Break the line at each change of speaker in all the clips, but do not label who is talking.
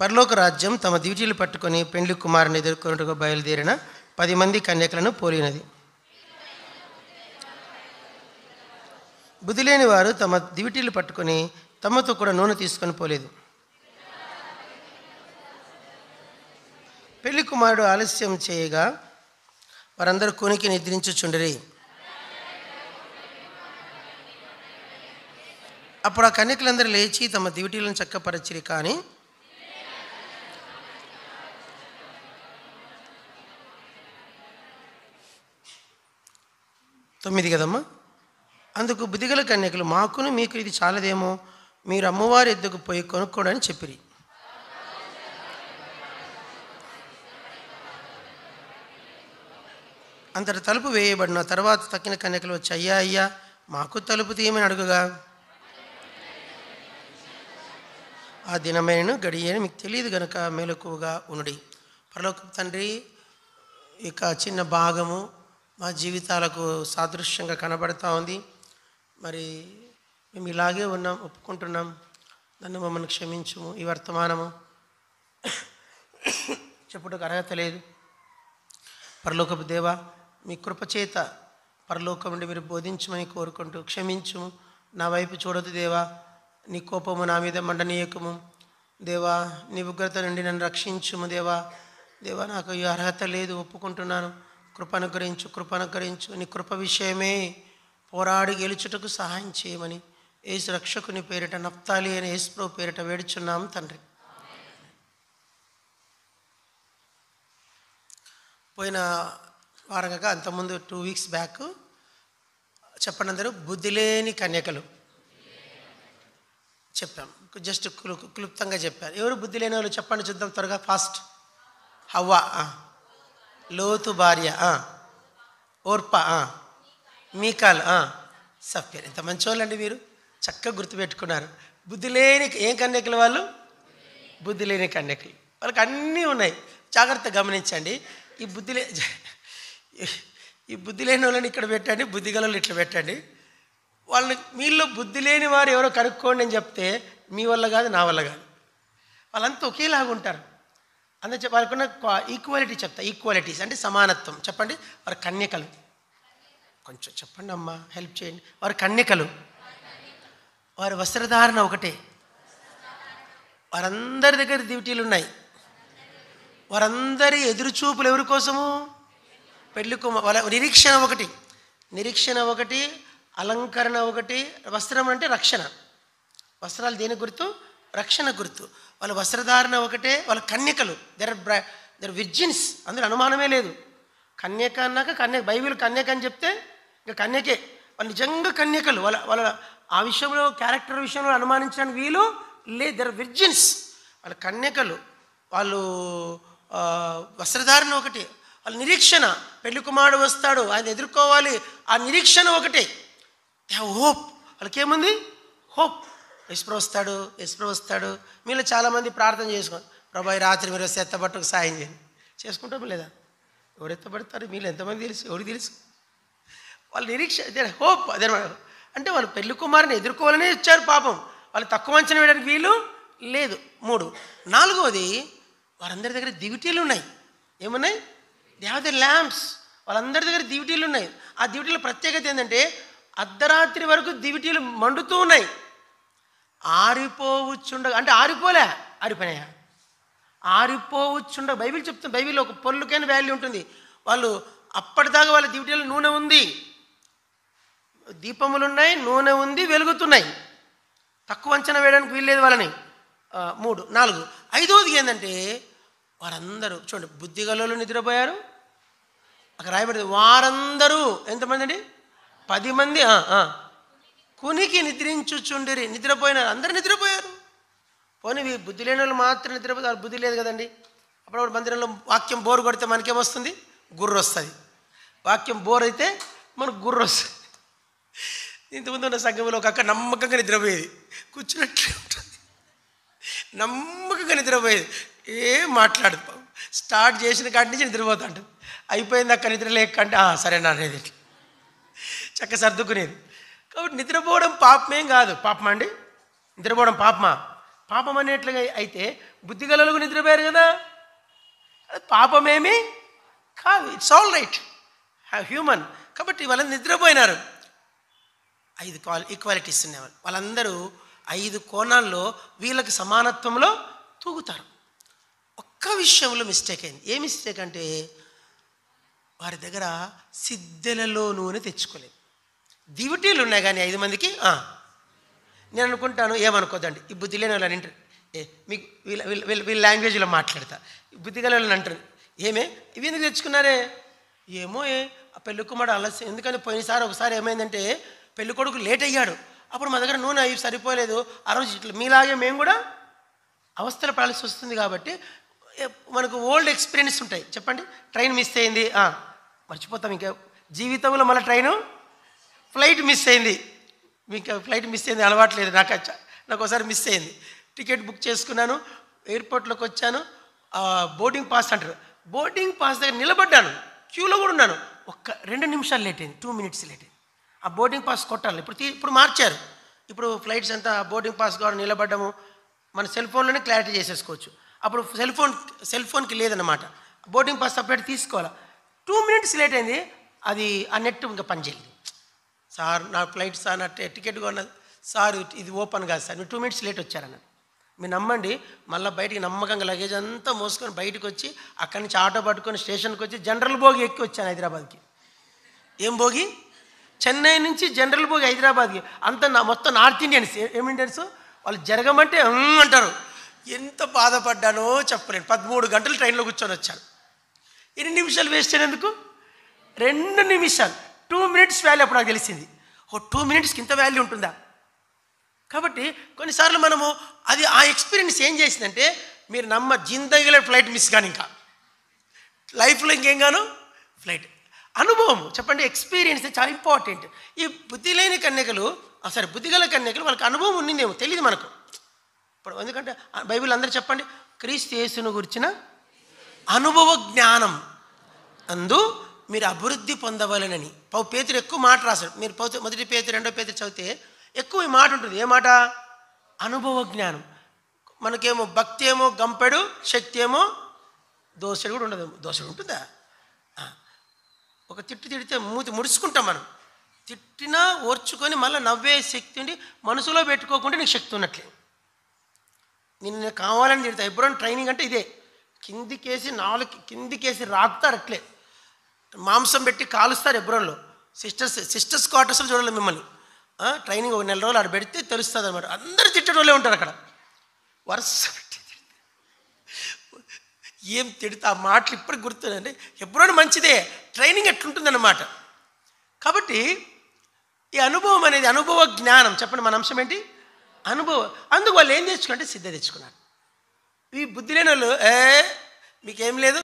పరలోక రాజ్యం తమ దివిటీలు పట్టుకొని పెండ్లి కుమారుని ఎదుర్కొన్నట్టుగా బయలుదేరిన పది మంది కన్యకలను పోలినది బుద్ధిలేని వారు తమ దివిటీలు పట్టుకొని తమతో కూడా నూనె తీసుకొని పోలేదు పెళ్లి కుమారుడు ఆలస్యం చేయగా వారందరూ కొనికి నిద్రించుచుండరి అప్పుడు ఆ కన్యకలందరూ లేచి తమ దివిటీలను చక్కపరచిరి కానీ తొమ్మిది కదమ్మా అందుకు బుద్ధిగల కన్యకులు మాకును మీకు ఇది చాలదేమో మీరు అమ్మవారి ఎద్దుకు పోయి కొనుక్కోడని చెప్పిరి అంతటి తలుపు వేయబడిన తర్వాత తక్కిన కన్యకలు వచ్చి అయ్యా అయ్యా మాకు తలుపు తీయమని అడుగుగా ఆ దినమైన గడియని మీకు తెలియదు కనుక మెలకువగా ఉండి పరలోక తండ్రి ఇక చిన్న భాగము మా జీవితాలకు సాదృశ్యంగా కనబడతా ఉంది మరి మేము ఇలాగే ఉన్నాం ఒప్పుకుంటున్నాం నన్ను మమ్మల్ని క్షమించము ఈ వర్తమానము చెప్పుటకు అర్హత లేదు పరలోకపు దేవ మీ కృపచేత పరలోకం నుండి మీరు బోధించమని కోరుకుంటూ క్షమించము నా వైపు చూడదు దేవా నీ కోపము నా మీద మండనీయకము దేవా నీ ఉగ్రత నుండి నన్ను రక్షించుము దేవా దేవా నాకు ఈ అర్హత లేదు ఒప్పుకుంటున్నాను కృపను గురించు నీ కృప విషయమే పోరాడి గెలుచుటకు సహాయం చేయమని ఏసు రక్షకుని పేరిట నప్తాలి అని ఏసుప్రో పేరిట వేడుచున్నాం తండ్రి పోయిన వారం కాక అంతకుముందు టూ వీక్స్ బ్యాక్ చెప్పండి అందరూ బుద్ధి లేని కన్యకలు చెప్పాం జస్ట్ క్లుప్తంగా చెప్పారు ఎవరు బుద్ధి లేని వాళ్ళు చెప్పండి చూద్దాం త్వరగా ఫాస్ట్ హవ్వా లోతు భార్య ఓర్ప మీకాల్ సఫ్యర్ ఎంత వాళ్ళండి వీరు చక్కగా గుర్తుపెట్టుకున్నారు బుద్ధి లేని ఏం కన్యకలు వాళ్ళు బుద్ధి లేని కన్యకలు వాళ్ళకి అన్నీ ఉన్నాయి జాగ్రత్త గమనించండి ఈ బుద్ధి లే ఈ బుద్ధి లేని వాళ్ళని ఇక్కడ పెట్టండి బుద్ధి గలలు ఇట్లా పెట్టండి వాళ్ళని మీలో బుద్ధి లేని వారు ఎవరో కనుక్కోండి అని చెప్తే మీ వల్ల కాదు నా వల్ల కాదు వాళ్ళంతా ఒకేలాగా ఉంటారు అందుకే చెప్ప వాళ్ళకున్న ఈక్వాలిటీ చెప్తా ఈక్వాలిటీస్ అంటే సమానత్వం చెప్పండి వారి కన్యకలు కొంచెం చెప్పండి అమ్మా హెల్ప్ చేయండి వారి కన్యకలు వారి వస్త్రధారణ ఒకటే వారందరి దగ్గర డ్యూటీలు ఉన్నాయి వారందరి ఎదురుచూపులు ఎవరి కోసము పెళ్లి వాళ్ళ నిరీక్షణ ఒకటి నిరీక్షణ ఒకటి అలంకరణ ఒకటి వస్త్రం అంటే రక్షణ వస్త్రాలు దేని గుర్తు రక్షణ గుర్తు వాళ్ళ వస్త్రధారణ ఒకటే వాళ్ళ కన్యకలు దెర్ బ్ర దెర్ విర్జిన్స్ అందులో అనుమానమే లేదు కన్యక అన్నాక కన్య బైబిల్ కన్యక అని చెప్తే ఇంకా కన్యకే వాళ్ళు నిజంగా కన్యకలు వాళ్ళ వాళ్ళ ఆ విషయంలో క్యారెక్టర్ విషయంలో అనుమానించడానికి వీలు లేదు దెర్ విర్జిన్స్ వాళ్ళ కన్యకలు వాళ్ళు వస్త్రధారణ ఒకటి వాళ్ళ నిరీక్షణ పెళ్లి కుమారుడు వస్తాడు ఆయన ఎదుర్కోవాలి ఆ నిరీక్షణ ఒకటే హోప్ వాళ్ళకేముంది హోప్ ఇస్ప్రో వస్తాడు ఇస్ప్రో వస్తాడు మీలో చాలామంది ప్రార్థన చేసుకోండి ప్రభా రాత్రి మీరు వస్తే ఎత్తబట్టుకు సాయం చేయండి చేసుకుంటాం లేదా ఎవరు ఎత్తబడతారు మీరు ఎంతమంది తెలుసు ఎవరు తెలుసు వాళ్ళ నిరీక్ష హోప్ అదే అంటే వాళ్ళు పెళ్లి కుమారుని ఎదుర్కోవాలనే ఇచ్చారు పాపం వాళ్ళు తక్కువ అంచనా వేయడానికి వీలు లేదు మూడు నాలుగవది వారందరి దగ్గర దివిటీలు ఉన్నాయి ఏమున్నాయి దేవత ల్యాంప్స్ వాళ్ళందరి దగ్గర దివిటీలు ఉన్నాయి ఆ దివిటీల ప్రత్యేకత ఏంటంటే అర్ధరాత్రి వరకు దివిటీలు మండుతూ ఉన్నాయి ఆరిపోవచ్చుండగా అంటే ఆరిపోలే ఆరిపోయా ఆరిపోవచ్చుండ బైబిల్ చెప్తుంది బైబిల్ ఒక పొల్లుకైన వాల్యూ ఉంటుంది వాళ్ళు అప్పటిదాకా వాళ్ళ దివిటీలో నూనె ఉంది దీపములున్నాయి నూనె ఉంది వెలుగుతున్నాయి తక్కువ అంచనా వేయడానికి వీల్లేదు వాళ్ళని మూడు నాలుగు ఐదవది ఏంటంటే వారందరూ చూడండి బుద్ధిగలలో నిద్రపోయారు అక్కడ రాయబడింది వారందరూ ఎంతమంది అండి పది మంది కునికి నిద్రించుచుండిరి నిద్రపోయినారు అందరు నిద్రపోయారు పోనీ బుద్ధి లేని వాళ్ళు మాత్రం నిద్రపోతారు బుద్ధి లేదు కదండి అప్పుడప్పుడు మందిరంలో వాక్యం బోర్ కొడితే మనకేమొస్తుంది గుర్రు వస్తుంది వాక్యం బోర్ అయితే మనకు గుర్రు వస్తుంది ఇంతకుముందు ఉన్న సంఘంలో ఒక అక్క నమ్మకంగా నిద్రపోయేది కూర్చున్నట్లే ఉంటుంది నమ్మకంగా నిద్రపోయేది ఏం మాట్లాడదు స్టార్ట్ చేసిన కాటి నుంచి నిద్రపోతాడు అయిపోయింది అక్క నిద్ర లేకంటే సరే నా అనేది చక్క సర్దుకునేది కాబట్టి నిద్రపోవడం పాపమేం కాదు పాపమా అండి నిద్రపోవడం పాపమా పాపం అనేట్లుగా అయితే బుద్ధి గలలకు నిద్రపోయారు కదా పాపమేమి కాదు ఇట్స్ ఆల్ రైట్ హ్యూమన్ కాబట్టి వాళ్ళని నిద్రపోయినారు ఐదు క్వాలి ఈక్వాలిటీస్ ఉండేవాళ్ళు వాళ్ళందరూ ఐదు కోణాల్లో వీళ్ళకి సమానత్వంలో తూగుతారు ఒక్క విషయంలో మిస్టేక్ అయింది ఏ మిస్టేక్ అంటే వారి దగ్గర సిద్ధెలలో నూనె తెచ్చుకోలేదు దివిటీలు ఉన్నాయి కానీ ఐదు మందికి నేను అనుకుంటాను ఏమనుకోదండి ఈ బుద్ధి లేని వాళ్ళని అంటారు ఏ మీకు వీళ్ళ వీళ్ళ వీళ్ళ లాంగ్వేజ్లో మాట్లాడతా బుద్ధి గల వాళ్ళని అంటారు ఏమే ఇవి ఎందుకు తెచ్చుకున్నారే ఏమో ఏ ఆ పెళ్లి కుమారుడు ఆలస్యం ఎందుకని పోయినసారి ఒకసారి ఏమైందంటే పెళ్లి కొడుకు లేట్ అయ్యాడు అప్పుడు మా దగ్గర నూనె అవి సరిపోలేదు ఆ రోజు ఇట్లా మీలాగే మేము కూడా అవస్థలు పడాల్సి వస్తుంది కాబట్టి మనకు ఓల్డ్ ఎక్స్పీరియన్స్ ఉంటాయి చెప్పండి ట్రైన్ మిస్ అయింది మర్చిపోతాం ఇంకా జీవితంలో మళ్ళీ ట్రైను ఫ్లైట్ మిస్ అయింది మీకు ఫ్లైట్ మిస్ అయింది అలవాటు లేదు నాకు నాకు ఒకసారి మిస్ అయింది టికెట్ బుక్ చేసుకున్నాను ఎయిర్పోర్ట్లోకి వచ్చాను బోర్డింగ్ పాస్ అంటారు బోర్డింగ్ పాస్ దగ్గర నిలబడ్డాను క్యూలో కూడా ఉన్నాను ఒక్క రెండు నిమిషాలు లేట్ అయింది టూ మినిట్స్ లేట్ అయింది ఆ బోర్డింగ్ పాస్ కొట్టాలి ఇప్పుడు ఇప్పుడు మార్చారు ఇప్పుడు ఫ్లైట్స్ అంతా బోర్డింగ్ పాస్ కావాలి నిలబడ్డము మన సెల్ ఫోన్లోనే క్లారిటీ చేసేసుకోవచ్చు అప్పుడు సెల్ ఫోన్ సెల్ ఫోన్కి లేదనమాట బోర్డింగ్ పాస్ సపరేట్ తీసుకోవాలి టూ మినిట్స్ లేట్ అయింది అది ఆ నెట్ ఇంకా పనిచేయలేదు సార్ నా ఫ్లైట్ సార్ నా టికెట్ కొన్న సార్ ఇది ఓపెన్ కాదు సార్ మీరు టూ మినిట్స్ లేట్ వచ్చారన్నాడు మీరు నమ్మండి మళ్ళీ బయటికి నమ్మకంగా లగేజ్ అంతా మోసుకొని బయటకు వచ్చి అక్కడి నుంచి ఆటో పట్టుకొని స్టేషన్కి వచ్చి జనరల్ భోగి ఎక్కి వచ్చాను హైదరాబాద్కి ఏం భోగి చెన్నై నుంచి జనరల్ భోగి హైదరాబాద్కి అంత మొత్తం నార్త్ ఇండియన్స్ ఏం ఇండియన్స్ వాళ్ళు జరగమంటే అంటారు ఎంత బాధపడ్డానో చెప్పలేను పదమూడు గంటలు ట్రైన్లో కూర్చొని వచ్చాను ఎన్ని నిమిషాలు వేస్ట్ అయినందుకు రెండు నిమిషాలు టూ మినిట్స్ వాల్యూ అప్పుడు నాకు తెలిసింది ఓ టూ మినిట్స్కి ఇంత వాల్యూ ఉంటుందా కాబట్టి కొన్నిసార్లు మనము అది ఆ ఎక్స్పీరియన్స్ ఏం చేసిందంటే మీరు నమ్మ జిందగిలే ఫ్లైట్ మిస్ కానీ ఇంకా లైఫ్లో ఇంకేం కాను ఫ్లైట్ అనుభవం చెప్పండి ఎక్స్పీరియన్స్ చాలా ఇంపార్టెంట్ ఈ బుద్ధి లేని కన్యకలు సరే బుద్ధి గల కన్యకలు వాళ్ళకి అనుభవం ఉన్నిందేమో తెలియదు మనకు ఇప్పుడు ఎందుకంటే బైబిల్ అందరూ చెప్పండి క్రీస్తు యేసును గురించిన అనుభవ జ్ఞానం అందు మీరు అభివృద్ధి పొందవాలనని పౌ పేతురు ఎక్కువ మాట రాశాడు మీరు పౌతు మొదటి పేతురు రెండో పేతురు చదివితే ఎక్కువ ఈ మాట ఉంటుంది ఏ మాట అనుభవ జ్ఞానం మనకేమో భక్తి ఏమో గంపెడు శక్తి ఏమో దోశలు కూడా ఉండదు దోశలు ఉంటుందా ఒక తిట్టు తిడితే మూతి ముడుచుకుంటాం మనం తిట్టినా ఓర్చుకొని మళ్ళీ నవ్వే శక్తి ఉండి మనసులో పెట్టుకోకుండా నీకు శక్తి ఉన్నట్లే నిన్ను కావాలని తిడతా ఎప్పుడైనా ట్రైనింగ్ అంటే ఇదే కిందికేసి నాలుగు కిందికేసి రాకుతారట్లే మాంసం పెట్టి కాలుస్తారు ఎబ్రోన్లో సిస్టర్స్ సిస్టర్స్ క్వార్టర్స్లో చూడాలి మిమ్మల్ని ట్రైనింగ్ ఒక నెల రోజులు ఆడ పెడితే తెలుస్తుంది అనమాట అందరు తిట్టడోళ్ళే ఉంటారు అక్కడ వరుస ఏం తిడితే ఆ మాటలు ఇప్పటికి గుర్తుందండి ఎప్పుడైనా మంచిదే ట్రైనింగ్ ఎట్లుంటుందన్నమాట కాబట్టి ఈ అనుభవం అనేది అనుభవ జ్ఞానం చెప్పండి మన అంశం ఏంటి అనుభవం అందుకు వాళ్ళు ఏం తెచ్చుకుంటే సిద్ధ తెచ్చుకున్నారు ఈ బుద్ధి లేని వాళ్ళు ఏ మీకేం లేదు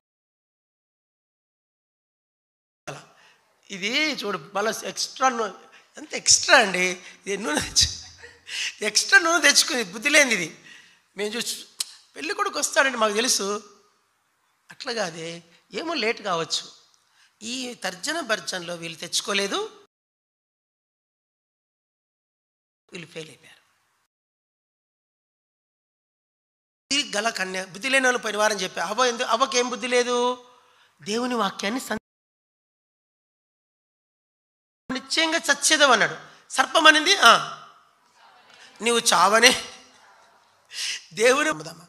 ఇది చూడు బల ఎక్స్ట్రా నూనె ఎంత ఎక్స్ట్రా అండి ఇది నూనె తెచ్చు ఎక్స్ట్రా నూనె తెచ్చుకుంది బుద్ధి లేని ఇది మేము చూసి పెళ్ళి కొడుకు వస్తాడండి మాకు తెలుసు అట్లా కాదే ఏమో లేట్ కావచ్చు ఈ తర్జన భర్జనలో వీళ్ళు తెచ్చుకోలేదు వీళ్ళు ఫెయిల్ అయిపోయారు గల కన్య బుద్ధి లేని వాళ్ళు పోయిన వారని చెప్పి అవ్వ ఎందుకు అవ్వకేం బుద్ధి లేదు దేవుని వాక్యాన్ని నిశ్చయంగా చచ్చేదవు అన్నాడు సర్పం అనింది నీవు చావనే దేవుని నమ్ముదామా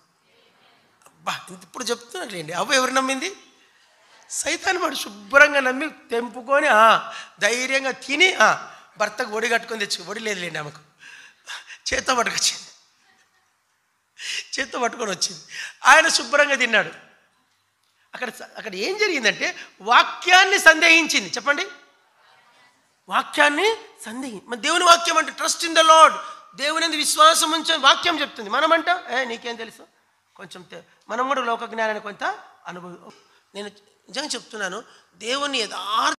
అబ్బా ఇప్పుడు చెప్తున్నట్లేండి అవ్వ ఎవరు నమ్మింది సైతాన్ని వాడు శుభ్రంగా నమ్మి తెంపుకొని ధైర్యంగా తిని భర్తకు ఒడి కట్టుకొని తెచ్చి ఒడి లేదులేండి ఆమెకు చేత్తో పట్టుకొచ్చింది చేత్తో పట్టుకొని వచ్చింది ఆయన శుభ్రంగా తిన్నాడు అక్కడ అక్కడ ఏం జరిగిందంటే వాక్యాన్ని సందేహించింది చెప్పండి వాక్యాన్ని సందేహి మన దేవుని వాక్యం అంటే ట్రస్ట్ ఇన్ ద లాడ్ దేవుని విశ్వాసం ఉంచే వాక్యం చెప్తుంది మనమంట ఏ నీకేం తెలుసు కొంచెం మనం కూడా లోక జ్ఞానాన్ని కొంత అనుభవం నేను నిజంగా చెప్తున్నాను దేవుని యథార్థ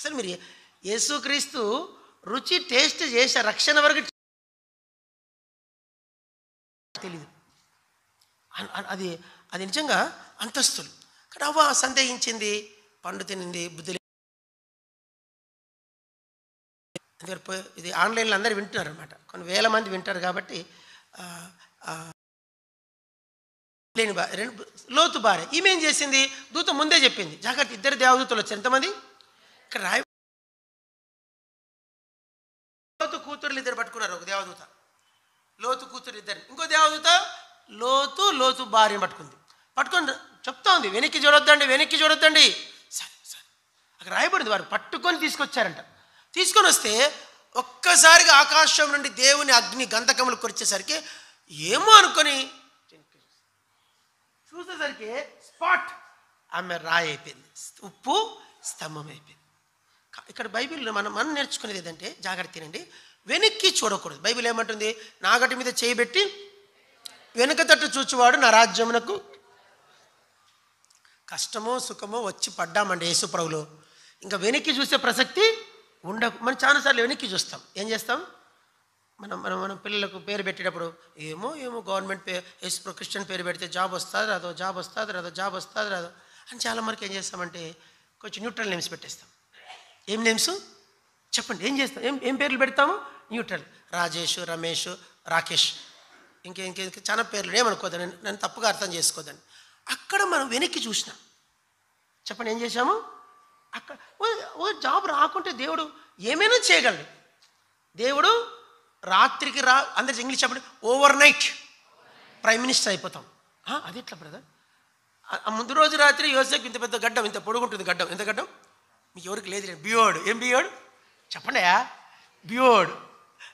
అసలు మీరు యేసుక్రీస్తు రుచి టేస్ట్ చేసే రక్షణ వరకు తెలియదు అది అది నిజంగా అంతస్తులు కానీ అవ్వ సందేహించింది పండు తినింది బుద్ధి ఇది ఆన్లైన్లో అందరు వింటున్నారు అనమాట కొన్ని వేల మంది వింటారు కాబట్టి లేని బా రెండు లోతు భార్య ఈమెం చేసింది దూత ముందే చెప్పింది జాగ్రత్త ఇద్దరు దేవదూతలు వచ్చారు ఎంతమంది ఇక్కడ రాయి లోతు కూతురులు ఇద్దరు పట్టుకున్నారు ఒక దేవదూత లోతు కూతురు ఇద్దరు ఇంకో దేవదూత లోతు లోతు భార్యను పట్టుకుంది పట్టుకుని చెప్తా ఉంది వెనక్కి చూడొద్దండి వెనక్కి చూడొద్దండి అక్కడ రాయబడింది వారు పట్టుకొని తీసుకొచ్చారంట తీసుకొని వస్తే ఒక్కసారిగా ఆకాశం నుండి దేవుని అగ్ని గంధకములు కొరిచేసరికి ఏమో అనుకొని చూసేసరికి స్పాట్ ఆమె రాయి అయిపోయింది ఉప్పు స్తంభం అయిపోయింది ఇక్కడ బైబిల్లో మనం మనం నేర్చుకునేది ఏంటంటే జాగ్రత్త తినండి వెనక్కి చూడకూడదు బైబిల్ ఏమంటుంది నాగటి మీద చేయబెట్టి వెనుక తట్టు చూచువాడు నా రాజ్యమునకు కష్టమో సుఖమో వచ్చి పడ్డామండి యేసుప్రభులో ఇంకా వెనక్కి చూసే ప్రసక్తి ఉండకు మనం చాలాసార్లు వెనక్కి చూస్తాం ఏం చేస్తాం మనం మనం మనం పిల్లలకు పేరు పెట్టేటప్పుడు ఏమో ఏమో గవర్నమెంట్ పేరు ఏసు క్రిస్టియన్ పేరు పెడితే జాబ్ వస్తుంది రాదో జాబ్ వస్తుంది రాదో జాబ్ వస్తుంది రాదో అని చాలా మనకి ఏం చేస్తామంటే కొంచెం న్యూట్రల్ నేమ్స్ పెట్టేస్తాం ఏం నేమ్స్ చెప్పండి ఏం చేస్తాం ఏం ఏం పేర్లు పెడతాము న్యూట్రల్ రాజేష్ రమేష్ రాకేష్ ఇంకే ఇంకే చాలా పేర్లు ఏమనుకోదని నన్ను తప్పుగా అర్థం చేసుకోదని అక్కడ మనం వెనక్కి చూసినాం చెప్పండి ఏం చేశాము అక్కడ ఓ జాబ్ రాకుంటే దేవుడు ఏమైనా చేయగలడు దేవుడు రాత్రికి రా అందరి ఇంగ్లీష్ చెప్పండి ఓవర్ నైట్ ప్రైమ్ మినిస్టర్ అయిపోతాం అది ఎట్లా బ్రదర్ ముందు రోజు రాత్రి యోసేపు ఇంత పెద్ద గడ్డం ఇంత పొడుగుంటుంది గడ్డం ఎంత గడ్డం మీకు ఎవరికి లేదు బియోడు ఏం బియోడు చెప్పండి బియోడు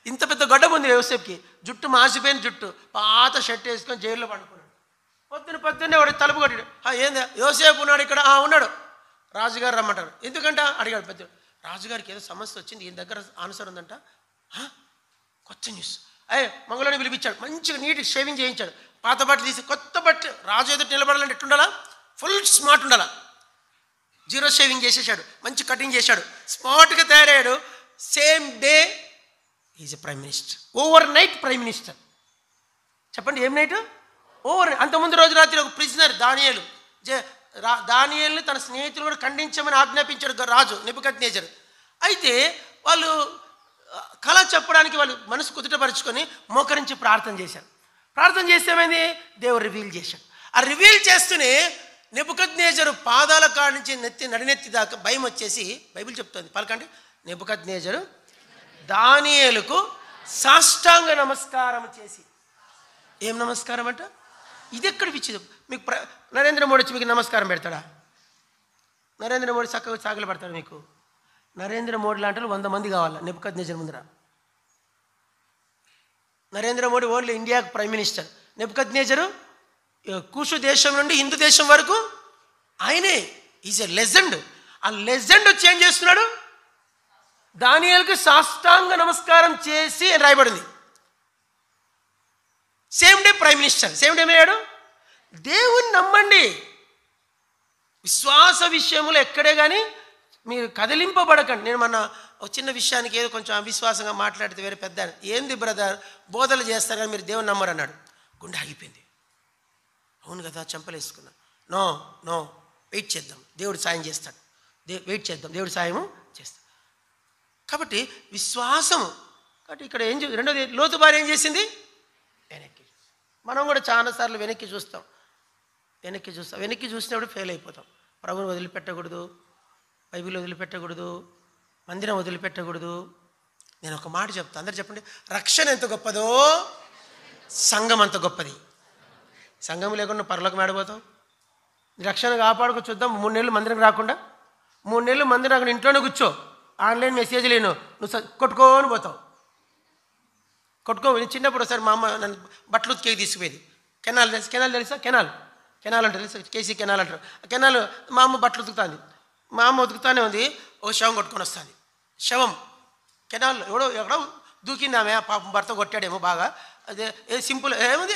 ఇంత పెద్ద గడ్డం ఉంది యోసేపుకి జుట్టు మాసిపోయిన జుట్టు పాత షర్ట్ వేసుకొని జైల్లో పండుకున్నాడు పొద్దున్న పొద్దున్నే వాడు తలుపు కొట్టాడు ఏందా యోసేపు ఉన్నాడు ఇక్కడ ఉన్నాడు రాజుగారు రమ్మంటారు ఎందుకంట అడిగాడు పెద్ద రాజుగారికి ఏదో సమస్య వచ్చింది ఈయన దగ్గర ఆన్సర్ ఉందంట కొత్త న్యూస్ అయ్యే మంగళని పిలిపించాడు మంచిగా నీటి షేవింగ్ చేయించాడు పాత బట్టలు తీసి కొత్త బట్ట రాజు ఎదుటి నిలబడాలంటే ఎట్టుండాలా ఫుల్ స్మార్ట్ ఉండాలా జీరో షేవింగ్ చేసేసాడు మంచి కటింగ్ చేశాడు స్మార్ట్గా తయారయ్యాడు same day is a prime minister overnight prime minister చెప్పండి ఏం నైట్ ఓవర్ అంతకుముందు రోజు రాత్రి ఒక ప్రిజనర్ దానియాలు జే రా దానియల్ని తన స్నేహితులు కూడా ఖండించమని ఆజ్ఞాపించాడు రాజు నిపుకత్ నేజర్ అయితే వాళ్ళు కళ చెప్పడానికి వాళ్ళు మనసు కుదుటపరుచుకొని మోకరించి ప్రార్థన చేశారు ప్రార్థన చేసేమైంది దేవుడు రివీల్ చేశాడు ఆ రివీల్ చేస్తూనే నిపుకత్ నేజరు పాదాల కాడ నుంచి నెత్తి నడినెత్తి దాకా భయం వచ్చేసి బైబిల్ చెప్తుంది పలకండి నిపుకత్ నేజరు దానియేలకు సాష్టాంగ నమస్కారం చేసి ఏం నమస్కారం అంట ఇది ఎక్కడ విచిత్రం మీకు ప్ర నరేంద్ర మోడీ వచ్చి మీకు నమస్కారం పెడతాడా నరేంద్ర మోడీ చక్కగా చాకలు పెడతాడు మీకు నరేంద్ర మోడీ లాంటి వంద మంది కావాలి నిపుకత్ నిజం ముందర నరేంద్ర మోడీ ఓన్లీ ఇండియాకు ప్రైమ్ మినిస్టర్ నిపుకత్ నేజరు కూసు దేశం నుండి హిందూ దేశం వరకు ఆయనే ఈజ్ ఎ లెజెండ్ ఆ లెజెండ్ వచ్చి ఏం చేస్తున్నాడు దానియాలకు సాష్టాంగ నమస్కారం చేసి రాయబడింది same day prime minister same day ఏమయ్యాడు దేవుని నమ్మండి విశ్వాస విషయంలో ఎక్కడే కానీ మీరు కదిలింపబడకండి నేను మన చిన్న విషయానికి ఏదో కొంచెం అవిశ్వాసంగా మాట్లాడితే వేరే పెద్ద ఏంది బ్రదర్ బోధలు చేస్తారు కానీ మీరు దేవుని నమ్మరు అన్నాడు గుండె ఆగిపోయింది అవును కదా చంపలేసుకున్నా నో నో వెయిట్ చేద్దాం దేవుడు సాయం చేస్తాడు దే వెయిట్ చేద్దాం దేవుడు సాయము చేస్తాడు కాబట్టి విశ్వాసము కాబట్టి ఇక్కడ ఏం రెండోది లోతుబారు ఏం చేసింది వెనక్కి మనం కూడా చాలాసార్లు వెనక్కి చూస్తాం వెనక్కి చూస్తాం వెనక్కి చూసినప్పుడు ఫెయిల్ అయిపోతాం ప్రభుని వదిలిపెట్టకూడదు బైబిల్ వదిలిపెట్టకూడదు మందిరం వదిలిపెట్టకూడదు నేను ఒక మాట చెప్తాను అందరు చెప్పండి రక్షణ ఎంత గొప్పదో సంఘం అంత గొప్పది సంఘం లేకుండా పరలోకి మేడబోతాం రక్షణ కాపాడుకు చూద్దాం మూడు నెలలు మందిరం రాకుండా మూడు నెలలు మందిరం రాకుండా ఇంట్లోనే కూర్చో ఆన్లైన్ మెసేజ్ లేను నువ్వు కొట్టుకొని పోతావు కొట్టుకో చిన్నప్పుడు ఒకసారి మా అమ్మ నన్ను బట్టలు ఉతికేకి తీసుకుపోయేది కెనాల్ తెలుసు కెనాల్ తెలుసా కెనాల్ కెనాల్ అంటారు కేసీ కెనాల్ అంటారు ఆ కెనాల్ మా అమ్మ బట్టలు ఉతుకుతాంది మా అమ్మ ఉతుకుతానే ఉంది ఒక శవం కొట్టుకొని వస్తుంది శవం కెనాల్ ఎవడో ఎక్కడో దూకింది ఆమె పాపం భర్త కొట్టాడేమో బాగా అదే ఏ సింపుల్ ఏముంది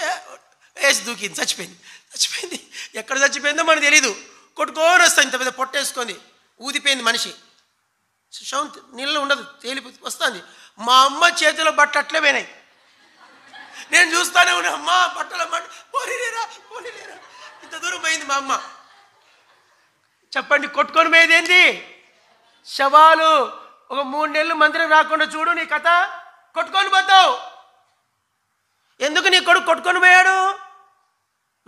వేసి దూకింది చచ్చిపోయింది చచ్చిపోయింది ఎక్కడ చచ్చిపోయిందో మనకు తెలీదు కొట్టుకొని వస్తుంది ఇంత పెద్ద పొట్టేసుకొని ఊదిపోయింది మనిషి శవం నీళ్ళు ఉండదు తేలిపో వస్తుంది మా అమ్మ చేతిలో బట్ట అట్లే పోయినాయి నేను చూస్తానే ఉన్నా అమ్మ బట్టలు పోనీ లేరా పోనీ లేరా ఇంత దూరం పోయింది మా అమ్మ చెప్పండి కొట్టుకొని పోయేది ఏంది శవాలు ఒక మూడు నెలలు మందిరం రాకుండా చూడు నీ కథ కొట్టుకొని పోతావు ఎందుకు నీ కొడుకు కొట్టుకొని పోయాడు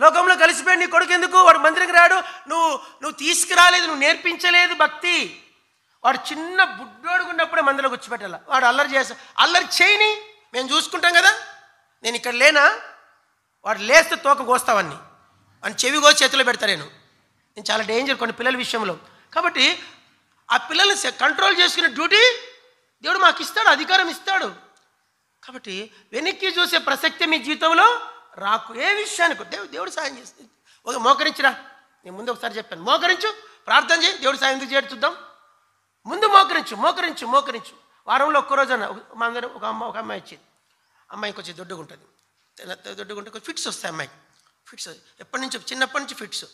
లోకంలో కలిసిపోయి నీ కొడుకు ఎందుకు వాడు మందిరికి రాడు నువ్వు నువ్వు తీసుకురాలేదు నువ్వు నేర్పించలేదు భక్తి వాడు చిన్న బుడ్డోడుకున్నప్పుడే మందిలో పెట్టాల వాడు అల్లరి చేస్తా అల్లరి చేయని మేము చూసుకుంటాం కదా నేను ఇక్కడ లేనా వాడు లేస్తే తోక కోస్తావన్నీ అని చెవిగో చేతిలో పెడతా నేను నేను చాలా డేంజర్ కొన్ని పిల్లల విషయంలో కాబట్టి ఆ పిల్లల్ని కంట్రోల్ చేసుకునే డ్యూటీ దేవుడు మాకు ఇస్తాడు అధికారం ఇస్తాడు కాబట్టి వెనక్కి చూసే ప్రసక్తి మీ జీవితంలో రాకు ఏ విషయానికి దేవుడు దేవుడు సాయం చేస్తుంది ఒక మోకరించరా నేను ముందు ఒకసారి చెప్పాను మోకరించు ప్రార్థన చేయి దేవుడు సాయం ఎందుకు చేయడం చూద్దాం ముందు మోకరించు మోకరించు మోకరించు వారంలో ఒక్క రోజున మా అందరం ఒక అమ్మ ఒక అమ్మాయి వచ్చింది అమ్మాయి కొంచెం దొడ్డుగుంటుంది దొడ్డుగుంటే కొంచెం ఫిట్స్ వస్తాయి అమ్మాయి ఫిట్స్ ఎప్పటి నుంచి చిన్నప్పటి నుంచి ఫిట్స్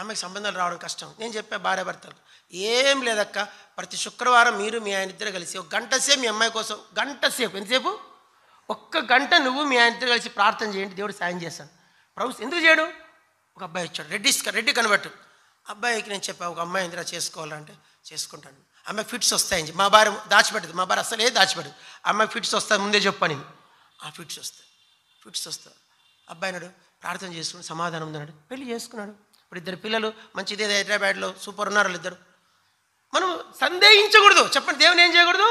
ఆమెకు సంబంధాలు రావడం కష్టం నేను చెప్పా భార్య భర్తలు ఏం లేదక్క ప్రతి శుక్రవారం మీరు మీ ఆయన ఇద్దరు కలిసి ఒక గంట సేపు మీ అమ్మాయి కోసం గంట సేపు ఎంతసేపు ఒక్క గంట నువ్వు మీ ఆయన ఇద్దరు కలిసి ప్రార్థన చేయండి దేవుడు సాయం చేశాను ప్రభుత్వం ఎందుకు చేయడు ఒక అబ్బాయి వచ్చాడు రెడ్డి రెడ్డి కనబట్టు అబ్బాయికి నేను చెప్పా ఒక అమ్మాయి ఇందిరా చేసుకోవాలంటే చేసుకుంటాను అమ్మాయి ఫిట్స్ వస్తాయని మా భార్య దాచిపెట్టదు మా భార్య అసలే దాచిపెడదు అమ్మాయి ఫిట్స్ వస్తాయి ముందే చెప్పాను ఆ ఫిట్స్ వస్తాయి ఫిట్స్ వస్తాయి అబ్బాయి ప్రార్థన చేసుకుని సమాధానం ఉందన్నాడు పెళ్లి చేసుకున్నాడు ఇప్పుడు ఇద్దరు పిల్లలు మంచిదే హైదరాబాద్లో సూపర్ ఉన్నారు వాళ్ళు ఇద్దరు మనం సందేహించకూడదు చెప్పండి దేవుని ఏం చేయకూడదు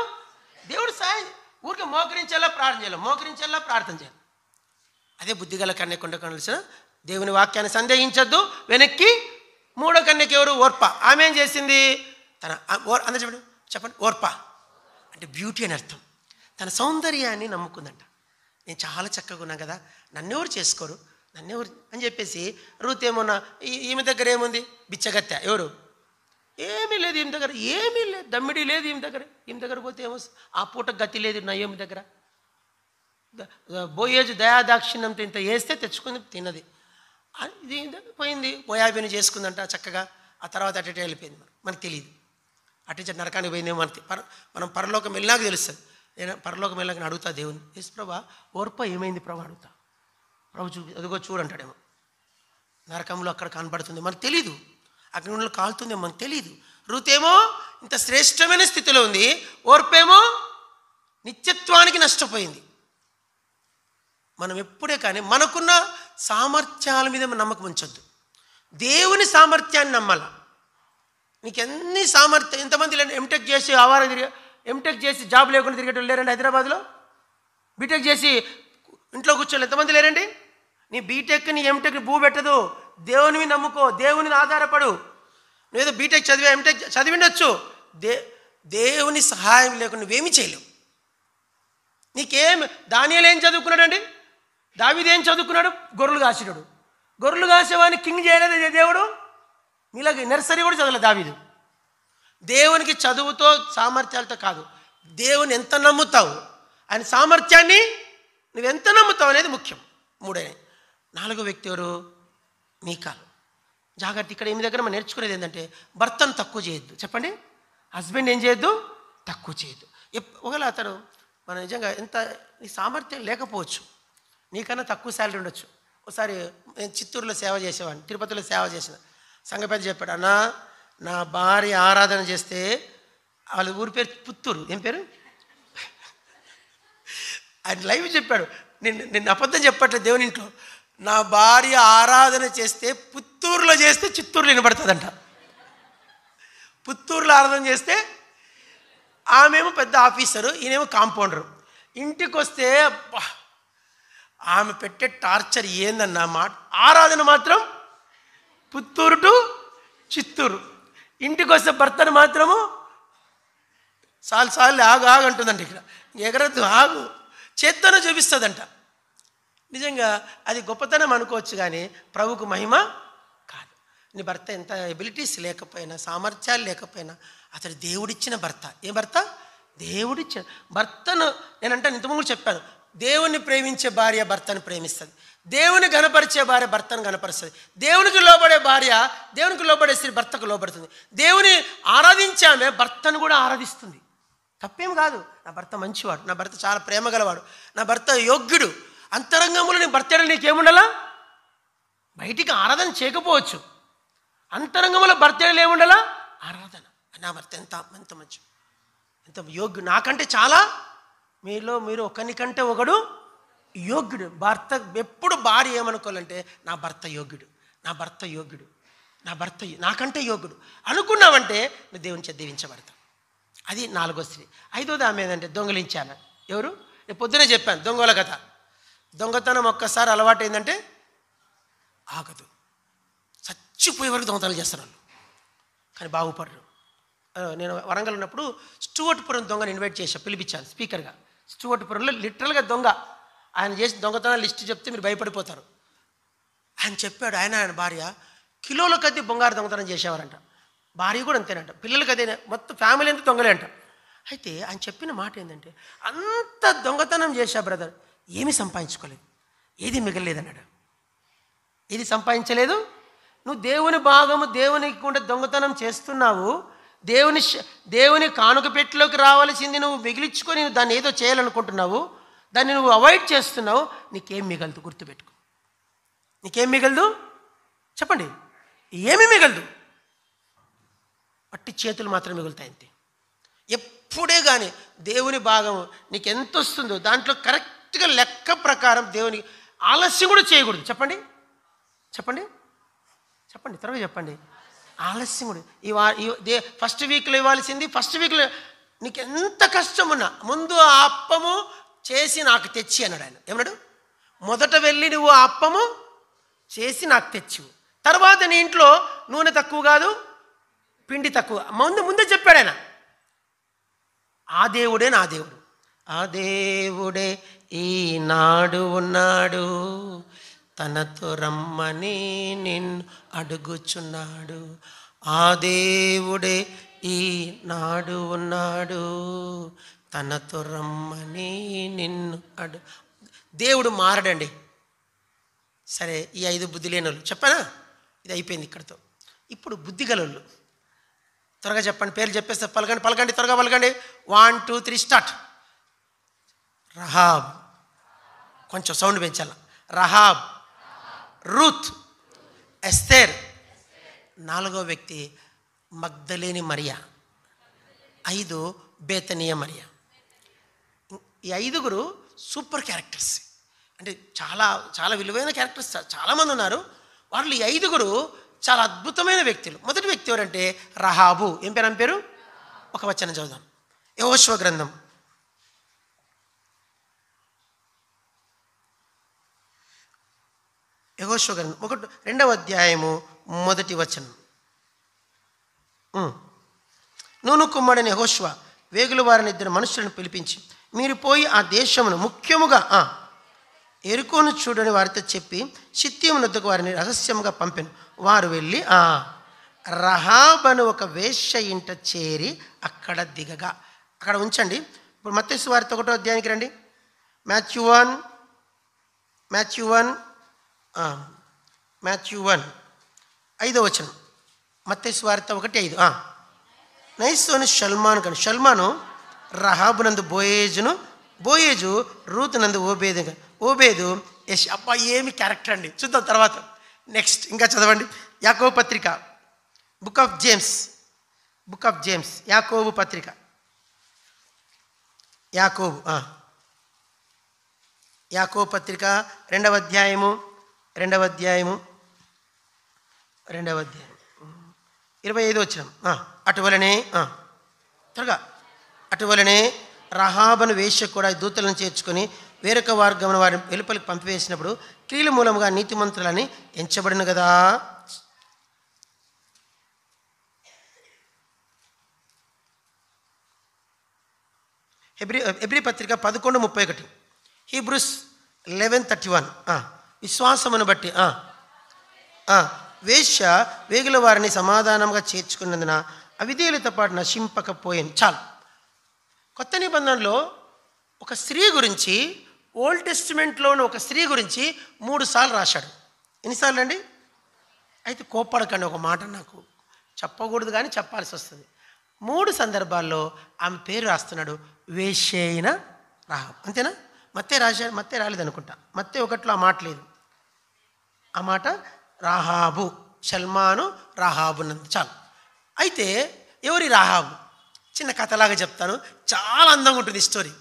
దేవుడు సాయం ఊరికే మోకరించేలా ప్రార్థన చేయాలి మోకరించేలా ప్రార్థన చేయాలి అదే బుద్ధిగల కన్నె కొండ కలిసిన దేవుని వాక్యాన్ని సందేహించద్దు వెనక్కి మూడో కన్నెకి ఎవరు ఓర్ప ఆమె ఏం చేసింది తన ఓర్ అందరు చెప్పండి చెప్పండి ఓర్ప అంటే బ్యూటీ అని అర్థం తన సౌందర్యాన్ని నమ్ముకుందంట నేను చాలా చక్కగా ఉన్నాను కదా నన్ను ఎవరు చేసుకోరు నన్ను ఎవరు అని చెప్పేసి రూత్ ఏమన్నా ఈమె దగ్గర ఏముంది బిచ్చగత్త ఎవరు ఏమీ లేదు ఈమె దగ్గర ఏమీ లేదు దమ్మిడి లేదు ఈమె దగ్గర ఈమె దగ్గర పోతే ఏమో ఆ పూట గతి లేదు నా ఏమి దగ్గర బోయేజు దయాదాక్షిణ్యంతో ఇంత వేస్తే తెచ్చుకుని తిన్నది ఇది పోయింది పోయాబీని చేసుకుందంట చక్కగా ఆ తర్వాత అటు వెళ్ళిపోయింది మనం మనకు తెలియదు అటు నరకానికి పోయిందేమో మన పర మనం పరలోకం వెళ్ళినాక తెలుస్తుంది నేను పరలోకం వెళ్ళాక అడుగుతా దేవుని ఎస్ ప్రభా ఓర్ప ఏమైంది ప్రభా అడుగుతా ప్రభు చూ అదిగో చూడంటాడేమో నరకంలో అక్కడ కనబడుతుంది మనకు తెలీదు అగ్నిలో కాలుతుంది మనకు తెలీదు రుతేమో ఇంత శ్రేష్టమైన స్థితిలో ఉంది ఓర్పేమో నిత్యత్వానికి నష్టపోయింది మనం ఎప్పుడే కానీ మనకున్న సామర్థ్యాల మీద నమ్మకం ఉంచొద్దు దేవుని సామర్థ్యాన్ని నమ్మాల నీకు ఎన్ని సామర్థ్యం ఎంతమంది లేండి ఎంటెక్ చేసి ఆవారం తిరిగి ఎంటెక్ చేసి జాబ్ లేకుండా తిరిగేటోళ్ళు లేరండి హైదరాబాద్లో బీటెక్ చేసి ఇంట్లో కూర్చోళ్ళు ఎంతమంది లేరండి నీ బీటెక్ నీ ఎంటెక్ భూ పెట్టదు దేవునివి నమ్ముకో దేవునిని ఆధారపడు నువ్వేదో బీటెక్ చదివా ఎంటెక్ చదివిండొచ్చు దే దేవుని సహాయం లేకుండా నువ్వేమి చేయలేవు నీకేం దానియాలు ఏం చదువుకున్నాడండి దావిది ఏం చదువుకున్నాడు గొర్రెలు కాసినాడు గొర్రెలు కాసేవాడిని కింగ్ చేయలేదు దేవుడు నీలాగ నర్సరీ కూడా చదవలేదు దావిదు దేవునికి చదువుతో సామర్థ్యాలతో కాదు దేవుని ఎంత నమ్ముతావు ఆయన సామర్థ్యాన్ని నువ్వెంత నమ్ముతావు అనేది ముఖ్యం మూడైన నాలుగో వ్యక్తి ఎవరు మీకాలు జాగ్రత్త ఇక్కడ మీ దగ్గర మనం నేర్చుకునేది ఏంటంటే భర్తను తక్కువ చేయొద్దు చెప్పండి హస్బెండ్ ఏం చేయొద్దు తక్కువ చేయొద్దు ఒకవేళ అతడు మన నిజంగా ఎంత నీ సామర్థ్యం లేకపోవచ్చు నీకన్నా తక్కువ శాలరీ ఉండొచ్చు ఒకసారి నేను చిత్తూరులో సేవ చేసేవాడిని తిరుపతిలో సేవ చేసిన సంగపేద చెప్పాడు అన్న నా భార్య ఆరాధన చేస్తే వాళ్ళ ఊరి పేరు పుత్తూరు ఏం పేరు ఆయన లైవ్ చెప్పాడు నేను నేను అబద్ధం చెప్పట్లేదు దేవుని ఇంట్లో నా భార్య ఆరాధన చేస్తే పుత్తూరులో చేస్తే చిత్తూరులో వినబడుతుందంట పుత్తూరులో ఆరాధన చేస్తే ఆమెమో పెద్ద ఆఫీసరు ఈయనేమో కాంపౌండరు ఇంటికి వస్తే ఆమె పెట్టే టార్చర్ ఏందన్న మాట ఆరాధన మాత్రం పుత్తూరు టు చిత్తూరు ఇంటికి వస్తే భర్తను మాత్రము సార్లు సార్లు ఆగు ఆగు అంటుందంట ఇక్కడ ఎగరద్దు ఆగు చేత్తోనే చూపిస్తుందంట నిజంగా అది గొప్పతనం అనుకోవచ్చు కానీ ప్రభుకు మహిమ కాదు నీ భర్త ఎంత ఎబిలిటీస్ లేకపోయినా సామర్థ్యాలు లేకపోయినా అతడు దేవుడిచ్చిన భర్త ఏ భర్త దేవుడిచ్చిన భర్తను నేనంటే ఇంతకుముందు చెప్పాను దేవుని ప్రేమించే భార్య భర్తను ప్రేమిస్తుంది దేవుని గనపరిచే భార్య భర్తను గనపరుస్తుంది దేవునికి లోబడే భార్య దేవునికి లోబడే స్త్రీ భర్తకు లోబడుతుంది దేవుని ఆరాధించామే భర్తను కూడా ఆరాధిస్తుంది తప్పేం కాదు నా భర్త మంచివాడు నా భర్త చాలా ప్రేమ గలవాడు నా భర్త యోగ్యుడు అంతరంగంలో నీ భర్తడ నీకేముండలా బయటికి ఆరాధన చేయకపోవచ్చు అంతరంగంలో భర్తడలు ఏముండలా ఆరాధన నా భర్త ఎంత ఎంత మంచి ఎంత యోగ్యుడు నాకంటే చాలా మీలో మీరు కంటే ఒకడు యోగ్యుడు భర్త ఎప్పుడు భార్య ఏమనుకోవాలంటే నా భర్త యోగ్యుడు నా భర్త యోగ్యుడు నా భర్త నాకంటే యోగ్యుడు అనుకున్నామంటే నువ్వు దేవుని చేత అది నాలుగో స్త్రీ ఐదోది ఆమె ఏంటంటే దొంగలించాను ఎవరు నేను పొద్దునే చెప్పాను దొంగల కథ దొంగతనం ఒక్కసారి అలవాటు ఏంటంటే ఆగదు చచ్చిపోయే వరకు దొంగతనాలు చేస్తారు వాళ్ళు కానీ బాగుపడరు నేను వరంగల్ ఉన్నప్పుడు స్టూవర్ట్పురం దొంగను ఇన్వైట్ చేశాను పిలిపించాను స్పీకర్గా స్టూవర్ట్పురంలో లిటరల్గా దొంగ ఆయన చేసిన దొంగతనాలు లిస్ట్ చెప్తే మీరు భయపడిపోతారు ఆయన చెప్పాడు ఆయన ఆయన భార్య కిలోల కద్ది బంగారు దొంగతనం చేసేవారంట భార్య కూడా అంతేనంట పిల్లలకి అదే మొత్తం ఫ్యామిలీ అంతా దొంగలే అంట అయితే ఆయన చెప్పిన మాట ఏంటంటే అంత దొంగతనం చేశా బ్రదర్ ఏమి సంపాదించుకోలేదు ఏది అన్నాడు ఏది సంపాదించలేదు నువ్వు దేవుని భాగము దేవునికి కూడా దొంగతనం చేస్తున్నావు దేవుని దేవుని కానుక పెట్టిలోకి రావాల్సింది నువ్వు మిగిలించుకొని నువ్వు దాన్ని ఏదో చేయాలనుకుంటున్నావు దాన్ని నువ్వు అవాయిడ్ చేస్తున్నావు నీకేం మిగలదు గుర్తుపెట్టుకో నీకేం మిగలదు చెప్పండి ఏమి మిగలదు పట్టి చేతులు మాత్రం మిగులుతాయి అంతే ఎప్పుడే కానీ దేవుని భాగము నీకు ఎంత వస్తుందో దాంట్లో కరెక్ట్ కరెక్ట్గా లెక్క ప్రకారం దేవునికి ఆలస్యం కూడా చేయకూడదు చెప్పండి చెప్పండి చెప్పండి త్వరగా చెప్పండి ఆలస్యం కూడా ఈ వా దే ఫస్ట్ వీక్లో ఇవ్వాల్సింది ఫస్ట్ వీక్లో నీకు ఎంత కష్టం ఉన్నా ముందు ఆ అప్పము చేసి నాకు తెచ్చి అన్నాడు ఆయన ఏమన్నాడు మొదట వెళ్ళి నువ్వు ఆ అప్పము చేసి నాకు తెచ్చివు తర్వాత నీ ఇంట్లో నూనె తక్కువ కాదు పిండి తక్కువ ముందు ముందే చెప్పాడు ఆయన ఆ దేవుడే నా దేవుడు ఆ దేవుడే ఈనాడు ఉన్నాడు తనతో రమ్మని నిన్ను అడుగుచున్నాడు ఆ దేవుడే ఈనాడు ఉన్నాడు తనతో రమ్మని నిన్ను అడు దేవుడు మారడండి సరే ఈ ఐదు బుద్ధి లేనోళ్ళు చెప్పనా ఇది అయిపోయింది ఇక్కడితో ఇప్పుడు బుద్ధి గలోళ్ళు త్వరగా చెప్పండి పేర్లు చెప్పేస్తే పలకండి పలకండి త్వరగా పలకండి one two three start Rahab కొంచెం సౌండ్ పెంచాల రహాబ్ రూత్ ఎస్తేర్ నాలుగో వ్యక్తి మగ్ధలేని మరియా ఐదు బేతనీయ మరియా ఈ ఐదుగురు సూపర్ క్యారెక్టర్స్ అంటే చాలా చాలా విలువైన క్యారెక్టర్స్ చాలామంది ఉన్నారు వాళ్ళు ఈ ఐదుగురు చాలా అద్భుతమైన వ్యక్తులు మొదటి వ్యక్తి ఎవరంటే రహాబు ఏం పేరు పేరు ఒక వచ్చన చదువుదాం యహోశ్వ గ్రంథం యగోశో గ్రంథం ఒకటి రెండవ అధ్యాయము మొదటి వచనం నూను కుమ్మడని యహోష్వ వేగుల వారిని ఇద్దరు మనుషులను పిలిపించి మీరు పోయి ఆ దేశమును ముఖ్యముగా ఎరుకోను చూడని వారితో చెప్పి శిత్యమునద్దకు వద్దకు వారిని రహస్యంగా పంపాను వారు వెళ్ళి ఆ రహాబను ఒక వేష ఇంట చేరి అక్కడ దిగగా అక్కడ ఉంచండి ఇప్పుడు మత్స్సు వారితో ఒకటో అధ్యాయానికి రండి Matthew one Matthew one Matthew one ఐదో వచనం మత్తే స్వార్త ఒకటి ఐదు నైస్సోని షల్మాన్ కను షల్మాను నందు బోయేజును బోయేజు రూత్ నందు ఓబేదు ఓబేదు ఎస్ అబ్బా ఏమి క్యారెక్టర్ అండి చూద్దాం తర్వాత నెక్స్ట్ ఇంకా చదవండి యాకోబు పత్రిక book of James book of James యాకోబు పత్రిక యాకోబు యాకోబు పత్రిక రెండవ అధ్యాయము రెండవ అధ్యాయము రెండవ అధ్యాయం ఇరవై ఐదు వచ్చిన అటువలనే త్వరగా అటువలనే రహాబను వేష కూడా దూతలను చేర్చుకొని వేరొక వార్గం వారిని వెలుపలికి పంపివేసినప్పుడు క్రియల మూలముగా మంత్రులని ఎంచబడిన కదా ఎబ్రి ఎబ్రి పత్రిక పదకొండు ముప్పై ఒకటి హీబ్రూస్ లెవెన్ థర్టీ వన్ విశ్వాసమును బట్టి వేష్య వేగుల వారిని సమాధానంగా చేర్చుకున్నందున అవిధేయులతో పాటు నశింపకపోయాను చాలు కొత్త నిబంధనలో ఒక స్త్రీ గురించి ఓల్డ్ టెస్టిమెంట్లోని ఒక స్త్రీ గురించి మూడు సార్లు రాశాడు ఎన్నిసార్లు అండి అయితే కోప్పడకండి ఒక మాట నాకు చెప్పకూడదు కానీ చెప్పాల్సి వస్తుంది మూడు సందర్భాల్లో ఆమె పేరు రాస్తున్నాడు వేషైన రాహం అంతేనా మత్తే రాశా మత్తే రాలేదనుకుంటా మత్తే ఒకట్లో ఆ మాట లేదు ఆ మాట రాహాబు సల్మాను రాహాబు నంత చాలు అయితే ఎవరి రాహాబు చిన్న కథలాగా చెప్తాను చాలా అందంగా ఉంటుంది ఈ స్టోరీ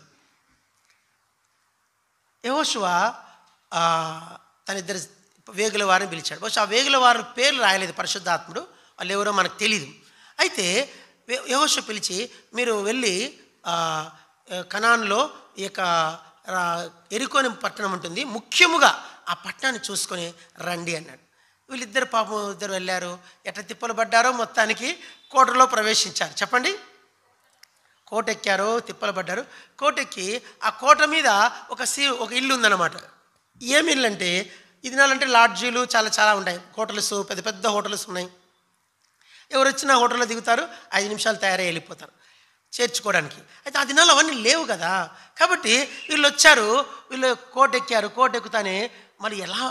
యహోశువ తన ఇద్దరు వేగుల వారిని పిలిచాడు బహుశా ఆ వేగుల వారి పేర్లు రాయలేదు పరిశుద్ధాత్ముడు వాళ్ళు ఎవరో మనకు తెలియదు అయితే యహోశ పిలిచి మీరు వెళ్ళి కణాన్లో ఈ యొక్క ఎరుకోని పట్టణం ఉంటుంది ముఖ్యముగా ఆ పట్టణాన్ని చూసుకొని రండి అన్నాడు వీళ్ళిద్దరు పాపం ఇద్దరు వెళ్ళారు ఎట్లా తిప్పలు పడ్డారో మొత్తానికి కోటలో ప్రవేశించారు చెప్పండి కోట ఎక్కారు తిప్పలు పడ్డారు కోటెక్కి ఆ కోట మీద ఒక సీ ఒక ఇల్లు ఉందన్నమాట ఏమి ఇల్లు అంటే ఇది నాలంటే లాడ్జీలు చాలా చాలా ఉంటాయి హోటల్స్ పెద్ద పెద్ద హోటల్స్ ఉన్నాయి ఎవరు వచ్చినా హోటల్లో దిగుతారు ఐదు నిమిషాలు తయారై వెళ్ళిపోతారు చేర్చుకోవడానికి అయితే ఆ దినాలు అవన్నీ లేవు కదా కాబట్టి వీళ్ళు వచ్చారు వీళ్ళు కోట ఎక్కారు కోట ఎక్కుతానే మరి ఎలా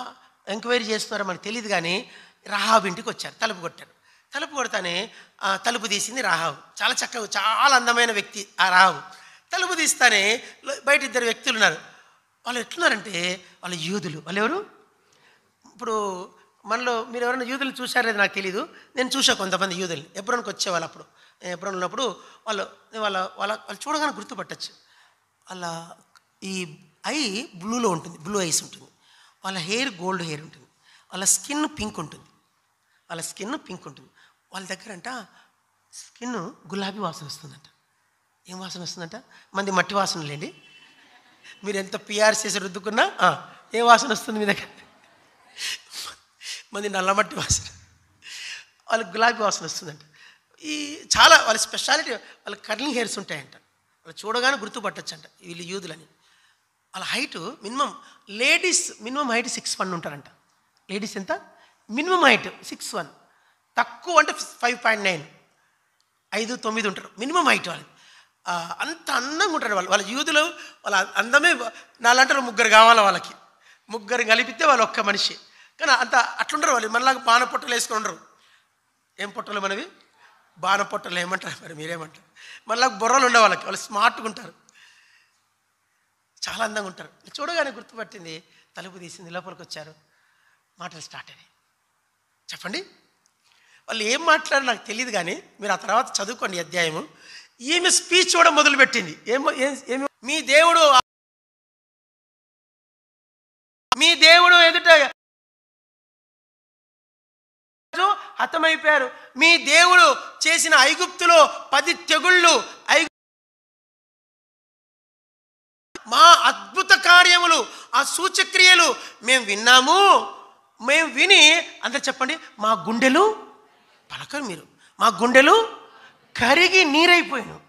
ఎంక్వైరీ చేస్తున్నారో మనకు తెలియదు కానీ రాహాబ్ ఇంటికి వచ్చారు తలుపు కొట్టారు తలుపు కొడతానే తలుపు తీసింది రాహాబు చాలా చక్కగా చాలా అందమైన వ్యక్తి ఆ రాహు తలుపు తీస్తానే బయట ఇద్దరు వ్యక్తులు ఉన్నారు వాళ్ళు ఎట్లున్నారంటే వాళ్ళు యూదులు వాళ్ళు ఎవరు ఇప్పుడు మనలో మీరు ఎవరైనా యూదులు చూసారో నాకు తెలియదు నేను చూసా కొంతమంది యూదులు ఎప్పుడోనికి వచ్చేవాళ్ళు అప్పుడు ఎప్పుడైనా ఉన్నప్పుడు వాళ్ళు వాళ్ళ వాళ్ళ వాళ్ళు చూడగానే గుర్తుపట్టచ్చు వాళ్ళ ఈ ఐ బ్లూలో ఉంటుంది బ్లూ ఐస్ ఉంటుంది వాళ్ళ హెయిర్ గోల్డ్ హెయిర్ ఉంటుంది వాళ్ళ స్కిన్ పింక్ ఉంటుంది వాళ్ళ స్కిన్ పింక్ ఉంటుంది వాళ్ళ దగ్గర అంట స్కిన్ గులాబీ వాసన వస్తుందంట ఏం వాసన వస్తుందంట మంది మట్టి లేండి మీరు ఎంత పిఆర్ చేసి రుద్దుకున్నా ఏ వాసన వస్తుంది మీ దగ్గర మంది నల్లమట్టి వాసన వాళ్ళకి గులాబీ వాసన వస్తుందంట ఈ చాలా వాళ్ళ స్పెషాలిటీ వాళ్ళ కర్లింగ్ హెయిర్స్ ఉంటాయంట వాళ్ళు చూడగానే గుర్తుపట్టచ్చు అంట వీళ్ళు యూదులని వాళ్ళ height minimum ladies minimum height six one ఉంటారంట లేడీస్ ఎంత మినిమం హైట్ సిక్స్ వన్ తక్కువ అంటే ఫైవ్ పాయింట్ నైన్ ఐదు తొమ్మిది ఉంటారు మినిమం హైట్ వాళ్ళు అంత అందంగా ఉంటారు వాళ్ళు వాళ్ళ యూదులు వాళ్ళ అందమే నాలంటారు ముగ్గురు కావాలి వాళ్ళకి ముగ్గురు కలిపితే వాళ్ళు ఒక్క మనిషి కానీ అంత అట్లుండరు వాళ్ళు మనలాగా పాన పొట్టలు వేసుకుని ఉండరు ఏం పొట్టలు మనవి బాణపొట్టలు ఏమంటారు మరి మీరేమంటారు మళ్ళీ బుర్రలు ఉండే వాళ్ళకి వాళ్ళు స్మార్ట్గా ఉంటారు చాలా అందంగా ఉంటారు చూడగానే గుర్తుపట్టింది తలుపు తీసింది లోపలికి వచ్చారు మాటలు స్టార్ట్ అయినాయి చెప్పండి వాళ్ళు ఏం మాట్లాడారు నాకు తెలియదు కానీ మీరు ఆ తర్వాత చదువుకోండి అధ్యాయము ఈమె స్పీచ్ కూడా మొదలుపెట్టింది ఏమో ఏమి మీ దేవుడు మీ దేవుడు ఎదుట హతమైపోయారు మీ దేవుడు చేసిన ఐగుప్తులో పది తెగుళ్ళు ఐగు మా అద్భుత కార్యములు ఆ సూచక్రియలు మేము విన్నాము మేము విని అందరు చెప్పండి మా గుండెలు పలకరు మీరు మా గుండెలు కరిగి నీరైపోయాను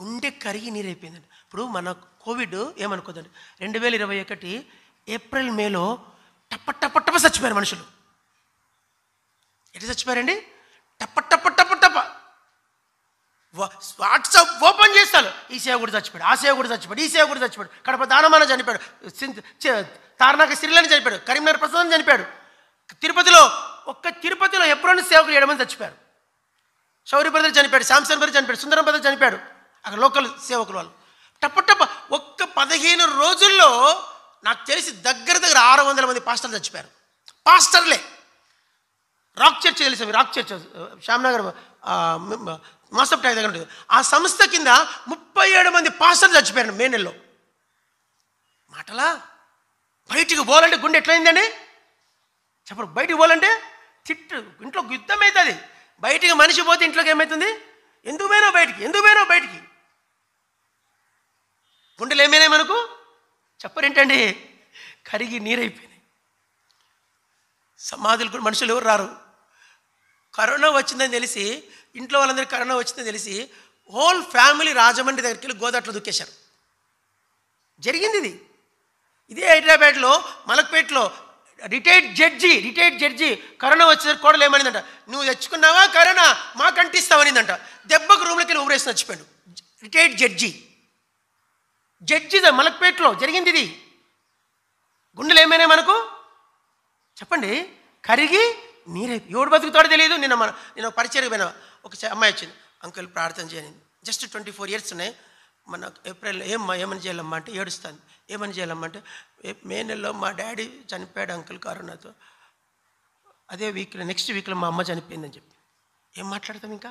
గుండె కరిగి నీరైపోయిందండి ఇప్పుడు మన కోవిడ్ ఏమనుకోదండి రెండు వేల ఇరవై ఒకటి ఏప్రిల్ మేలో టప్ప టప్ప టప్ప చచ్చిపోయారు మనుషులు ఎటు చచ్చిపోయారండి టప్ప టప్ప టప్ప టప్ప వాట్సాప్ ఓపెన్ చేస్తాను ఈ కూడా చచ్చిపోయాడు ఆ సేవ కూడా చచ్చిపోయాడు ఈ కూడా చచ్చిపోయాడు కడప దానమాన చనిపోయాడు తార్నాక సిరిలని చనిపోయాడు కరీంనగర్ ప్రసాదం చనిపోయాడు తిరుపతిలో ఒక్క తిరుపతిలో ఎప్పుడైనా సేవకులు ఏడమని చచ్చిపోయారు శౌరి బ్రదర్ చనిపోయాడు శాంసన్ బ్రదర్ చనిపోయాడు సుందరం బ్రదర్ చనిపోయాడు అక్కడ లోకల్ సేవకులు వాళ్ళు టప్ప టప్ప ఒక్క పదిహేను రోజుల్లో నాకు తెలిసి దగ్గర దగ్గర ఆరు వందల మంది పాస్టర్లు చచ్చిపోయారు పాస్టర్లే రాక్ చర్చ్ తెలుసు rock church Shyamnagar master tag దగ్గర ఉంటుంది ఆ సంస్థ కింద ముప్పై ఏడు మంది పాస్టర్ చచ్చిపోయారు మే నెలలో మాటలా బయటికి పోవాలంటే గుండె ఎట్లయిందని చెప్పరు బయటికి పోవాలంటే తిట్టు ఇంట్లో యుద్ధం అవుతుంది బయటికి మనిషి పోతే ఇంట్లోకి ఏమవుతుంది ఎందుకు పోయినా బయటికి ఎందుకు పోయినా బయటికి గుండెలు ఏమైనా మనకు చెప్పరేంటండి కరిగి నీరైపోయింది సమాధులు కూడా మనుషులు ఎవరు రారు కరోనా వచ్చిందని తెలిసి ఇంట్లో వాళ్ళందరికీ కరోనా వచ్చిందని తెలిసి హోల్ ఫ్యామిలీ రాజమండ్రి దగ్గరికి వెళ్ళి గోదాట్లో దుక్కేశారు జరిగింది ఇది ఇదే హైదరాబాద్లో మలక్పేటలో retired judge retired judge corona వచ్చేసరికి కోడలు ఏమనిందంట నువ్వు తెచ్చుకున్నావా కరోనా మా కంటిస్తావనిందంట దెబ్బకు రూమ్లోకి వెళ్ళి ఊరేసి చచ్చిపోయాడు రిటైర్డ్ జడ్జి జడ్జి మలక్పేటలో జరిగింది ఇది గుండెలు ఏమైనా మనకు చెప్పండి కరిగి నీరే ఎవడు బతుకుతాడో తెలియదు నిన్న మన నేను పరిచయం పోయిన ఒక అమ్మాయి వచ్చింది అంకుల్ ప్రార్థన చేయను జస్ట్ ట్వంటీ ఫోర్ ఇయర్స్ ఉన్నాయి మన ఏప్రిల్ ఏం ఏమని చేయాలమ్మా అంటే ఏడుస్తాను ఏమని చేయాలమ్మా అంటే మే నెలలో మా డాడీ చనిపోయాడు అంకుల్ కరోనాతో అదే వీక్లో నెక్స్ట్ వీక్లో మా అమ్మ చనిపోయిందని చెప్పి ఏం మాట్లాడతాం ఇంకా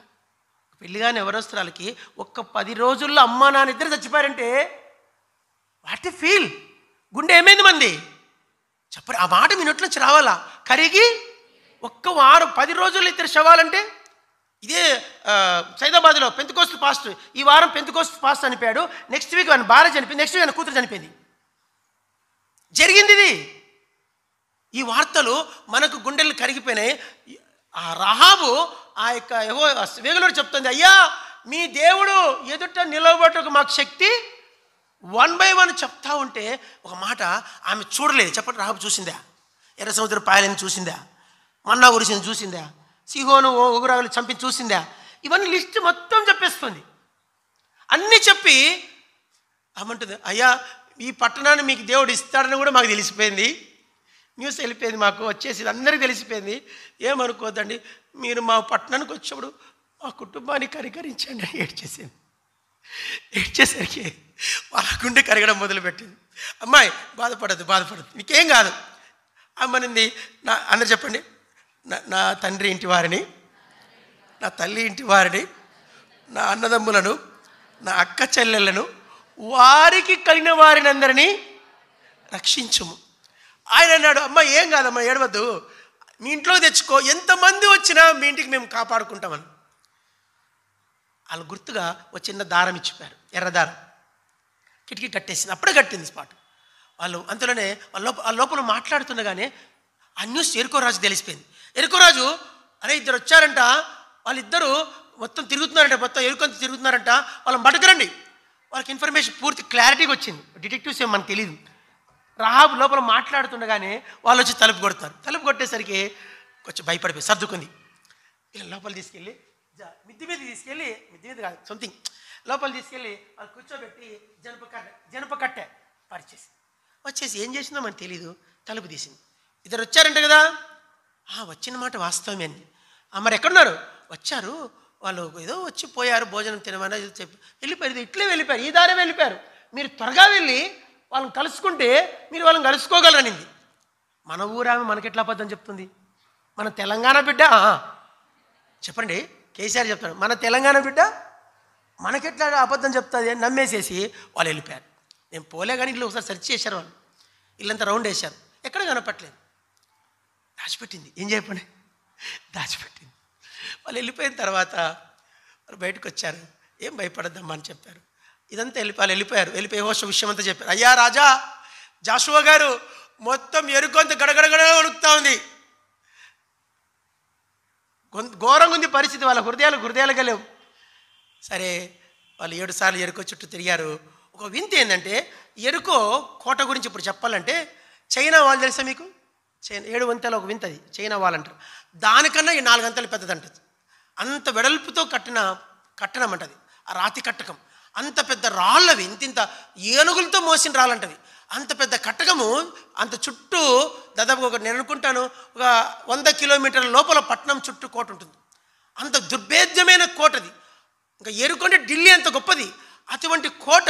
పెళ్లి కానీ ఎవరో ఎవరొస్తురాలకి ఒక్క పది రోజుల్లో అమ్మ నాన్న ఇద్దరు చచ్చిపోయారంటే వాట్ ఫీల్ గుండె ఏమైంది మంది చెప్పరు ఆ మాట మీ నోట్లోంచి రావాలా కరిగి ఒక్క వారం పది రోజులు ఇద్దరు శవాలంటే ఇదే సైదాబాద్లో పెంతుకోస్తు పాస్ట్ ఈ వారం పెంతుకోస్తు పాస్ట్ చనిపోయాడు నెక్స్ట్ వీక్ ఆయన భార్య చనిపోయింది నెక్స్ట్ వీక్ ఆయన కూతురు చనిపోయింది జరిగింది ఇది ఈ వార్తలు మనకు గుండెలు కరిగిపోయినాయి ఆ రహాబు ఆ యొక్క వేగులో చెప్తుంది అయ్యా మీ దేవుడు ఎదుట నిలవబట్టుకు మాకు శక్తి వన్ బై వన్ చెప్తా ఉంటే ఒక మాట ఆమె చూడలేదు చెప్పండి రాహబు చూసిందా ఎర్ర సముద్ర పాయలని చూసిందా మన్నా గురిసింది చూసిందా సిహోను ఉగురాగులు చంపి చూసిందా ఇవన్నీ లిస్ట్ మొత్తం చెప్పేస్తుంది అన్నీ చెప్పి అమ్మంటుంది అయ్యా ఈ పట్టణాన్ని మీకు దేవుడు ఇస్తాడని కూడా మాకు తెలిసిపోయింది న్యూస్ వెళ్ళిపోయింది మాకు వచ్చేసి అందరికీ తెలిసిపోయింది ఏమనుకోదండి మీరు మా పట్టణానికి వచ్చేప్పుడు మా కుటుంబాన్ని కరికరించండి అని ఏడ్చేసింది ఇచ్చేసరికి వాళ్ళ గుండె కరగడం మొదలుపెట్టింది అమ్మాయి బాధపడద్దు బాధపడద్దు నీకేం కాదు అమ్మనింది నా అందరు చెప్పండి నా తండ్రి ఇంటి వారిని నా తల్లి ఇంటి వారిని నా అన్నదమ్ములను నా అక్క చెల్లెళ్ళను వారికి కలిగిన వారిని అందరినీ రక్షించము ఆయన అన్నాడు అమ్మ ఏం కాదమ్మా ఏడవద్దు మీ ఇంట్లో తెచ్చుకో ఎంతమంది వచ్చినా మీ ఇంటికి మేము కాపాడుకుంటామని వాళ్ళు గుర్తుగా ఒక చిన్న దారం ఇచ్చిపోయారు ఎర్రదారం కిటికీ కట్టేసింది అప్పుడే కట్టింది స్పాట్ వాళ్ళు అంతలోనే వాళ్ళ లోపల వాళ్ళ లోపల మాట్లాడుతుండగానే ఆ న్యూస్ ఎరుకోరాజు తెలిసిపోయింది ఎరుకోరాజు అరే ఇద్దరు వచ్చారంట వాళ్ళిద్దరూ మొత్తం తిరుగుతున్నారంట మొత్తం ఎరుకొంత తిరుగుతున్నారంట వాళ్ళని పట్టుకురండి వాళ్ళకి ఇన్ఫర్మేషన్ పూర్తి క్లారిటీగా వచ్చింది డిటెక్టివ్స్ ఏం మనకు తెలియదు రాహాబు లోపల మాట్లాడుతుండగానే వాళ్ళు వచ్చి తలుపు కొడతారు తలుపు కొట్టేసరికి కొంచెం భయపడిపోయి సర్దుకుంది ఇలా లోపల తీసుకెళ్ళి మిద్ది మీద తీసుకెళ్ళి మిద్ది మీద కాదు సంథింగ్ లోపల తీసుకెళ్ళి వాళ్ళు కూర్చోబెట్టి జనప జనప జనపకట్టె పరిచేసి వచ్చేసి ఏం చేసిందో మనకు తెలీదు తలుపు తీసింది ఇద్దరు వచ్చారంట కదా వచ్చిన మాట వాస్తవమే అండి మరి ఎక్కడున్నారు వచ్చారు వాళ్ళు ఏదో వచ్చి పోయారు భోజనం తినమని చెప్పి వెళ్ళిపోయారు ఇట్లే వెళ్ళిపోయారు ఈ దారే వెళ్ళిపోయారు మీరు త్వరగా వెళ్ళి వాళ్ళని కలుసుకుంటే మీరు వాళ్ళని కలుసుకోగలరనింది మన ఊరామె మనకి ఎట్లా అబద్ధం చెప్తుంది మన తెలంగాణ బిడ్డ చెప్పండి కేసీఆర్ చెప్తాడు మన తెలంగాణ బిడ్డ మనకెట్లా అబద్ధం చెప్తుంది అని నమ్మేసేసి వాళ్ళు వెళ్ళిపోయారు నేను పోలే కానీ ఇల్లు ఒకసారి సెర్చ్ చేశారు వాళ్ళు ఇల్లంతా రౌండ్ వేశారు ఎక్కడ కనపట్లేదు దాచిపెట్టింది ఏం చెప్పండి దాచిపెట్టింది వాళ్ళు వెళ్ళిపోయిన తర్వాత వాళ్ళు బయటకు వచ్చారు ఏం భయపడద్దమ్మా అని చెప్పారు ఇదంతా వెళ్ళిపో వాళ్ళు వెళ్ళిపోయారు వెళ్ళిపోయి హోష విషయం అంతా చెప్పారు అయ్యా రాజా జాషువా గారు మొత్తం ఎరుకొంత గడగడగడ వణుకుతా ఉంది ఘోరంగా ఉంది పరిస్థితి వాళ్ళ హృదయాలు హృదయాలుగా లేవు సరే వాళ్ళు ఏడు సార్లు ఎరుకో చుట్టూ తిరిగారు ఒక వింత ఏంటంటే ఎరుకో కోట గురించి ఇప్పుడు చెప్పాలంటే చైనా వాళ్ళు తెలుసా మీకు చైనా ఏడు వంతలు ఒక వింత అది చైనా వాళ్ళు అంటారు దానికన్నా ఈ నాలుగు అంతలు పెద్దదంటది అంత వెడల్పుతో కట్టిన కట్టడం అంటది ఆ రాతి కట్టకం అంత పెద్ద రాళ్ళవి ఇంత ఇంత ఏనుగులతో మోసిన రాళ్ళంటది అంత పెద్ద కట్టకము అంత చుట్టూ దాదాపు ఒక నేను అనుకుంటాను ఒక వంద కిలోమీటర్ల లోపల పట్టణం చుట్టూ కోట ఉంటుంది అంత దుర్భేద్యమైన కోటది ఇంకా ఏరుకుంటే ఢిల్లీ అంత గొప్పది అటువంటి కోట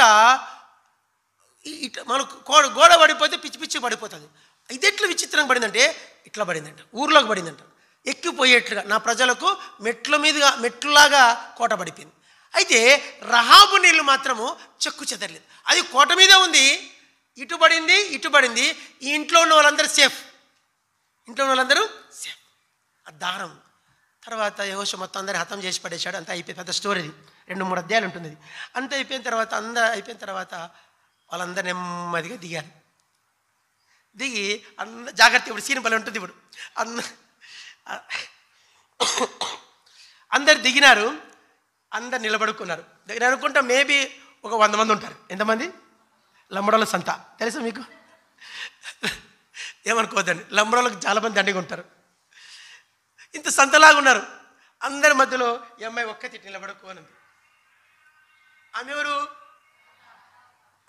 మన మనకు గోడ గోడ పడిపోతే పిచ్చి పిచ్చి పడిపోతుంది ఇది ఎట్లా విచిత్రం పడిందంటే ఇట్లా పడిందంట ఊర్లోకి పడిందంట ఎక్కిపోయేట్లుగా నా ప్రజలకు మెట్ల మీదుగా మెట్లులాగా కోట పడిపోయింది అయితే రహాబు నీళ్ళు మాత్రము చెక్కు చెదరలేదు అది కోట మీదే ఉంది ఇటుబడింది ఇటుబడింది ఈ ఇంట్లో ఉన్న వాళ్ళందరూ సేఫ్ ఇంట్లో ఉన్న వాళ్ళందరూ సేఫ్ ఆ దారం తర్వాత యహోష మొత్తం అందరూ హతం చేసి పడేశాడు అంతా అయిపోయి పెద్ద స్టోరీ రెండు మూడు అధ్యాయాలు ఉంటుంది అంత అయిపోయిన తర్వాత అంద అయిపోయిన తర్వాత వాళ్ళందరూ నెమ్మదిగా దిగారు దిగి అంద జాగ్రత్త ఇప్పుడు సీన్ బలి ఉంటుంది ఇప్పుడు అంద అందరు దిగినారు అందరు నిలబడుకున్నారు దిగినారు అనుకుంటా మేబీ ఒక వంద మంది ఉంటారు ఎంతమంది లంబడోల సంత తెలుసా మీకు ఏమనుకోవద్దండి లంబడోళ్ళకి చాలామంది దండిగా ఉంటారు ఇంత సంతలాగా ఉన్నారు అందరి మధ్యలో ఈ అమ్మాయి ఒక్క ఒక్కతి నిలబడుకోనుంది ఆమె ఎవరు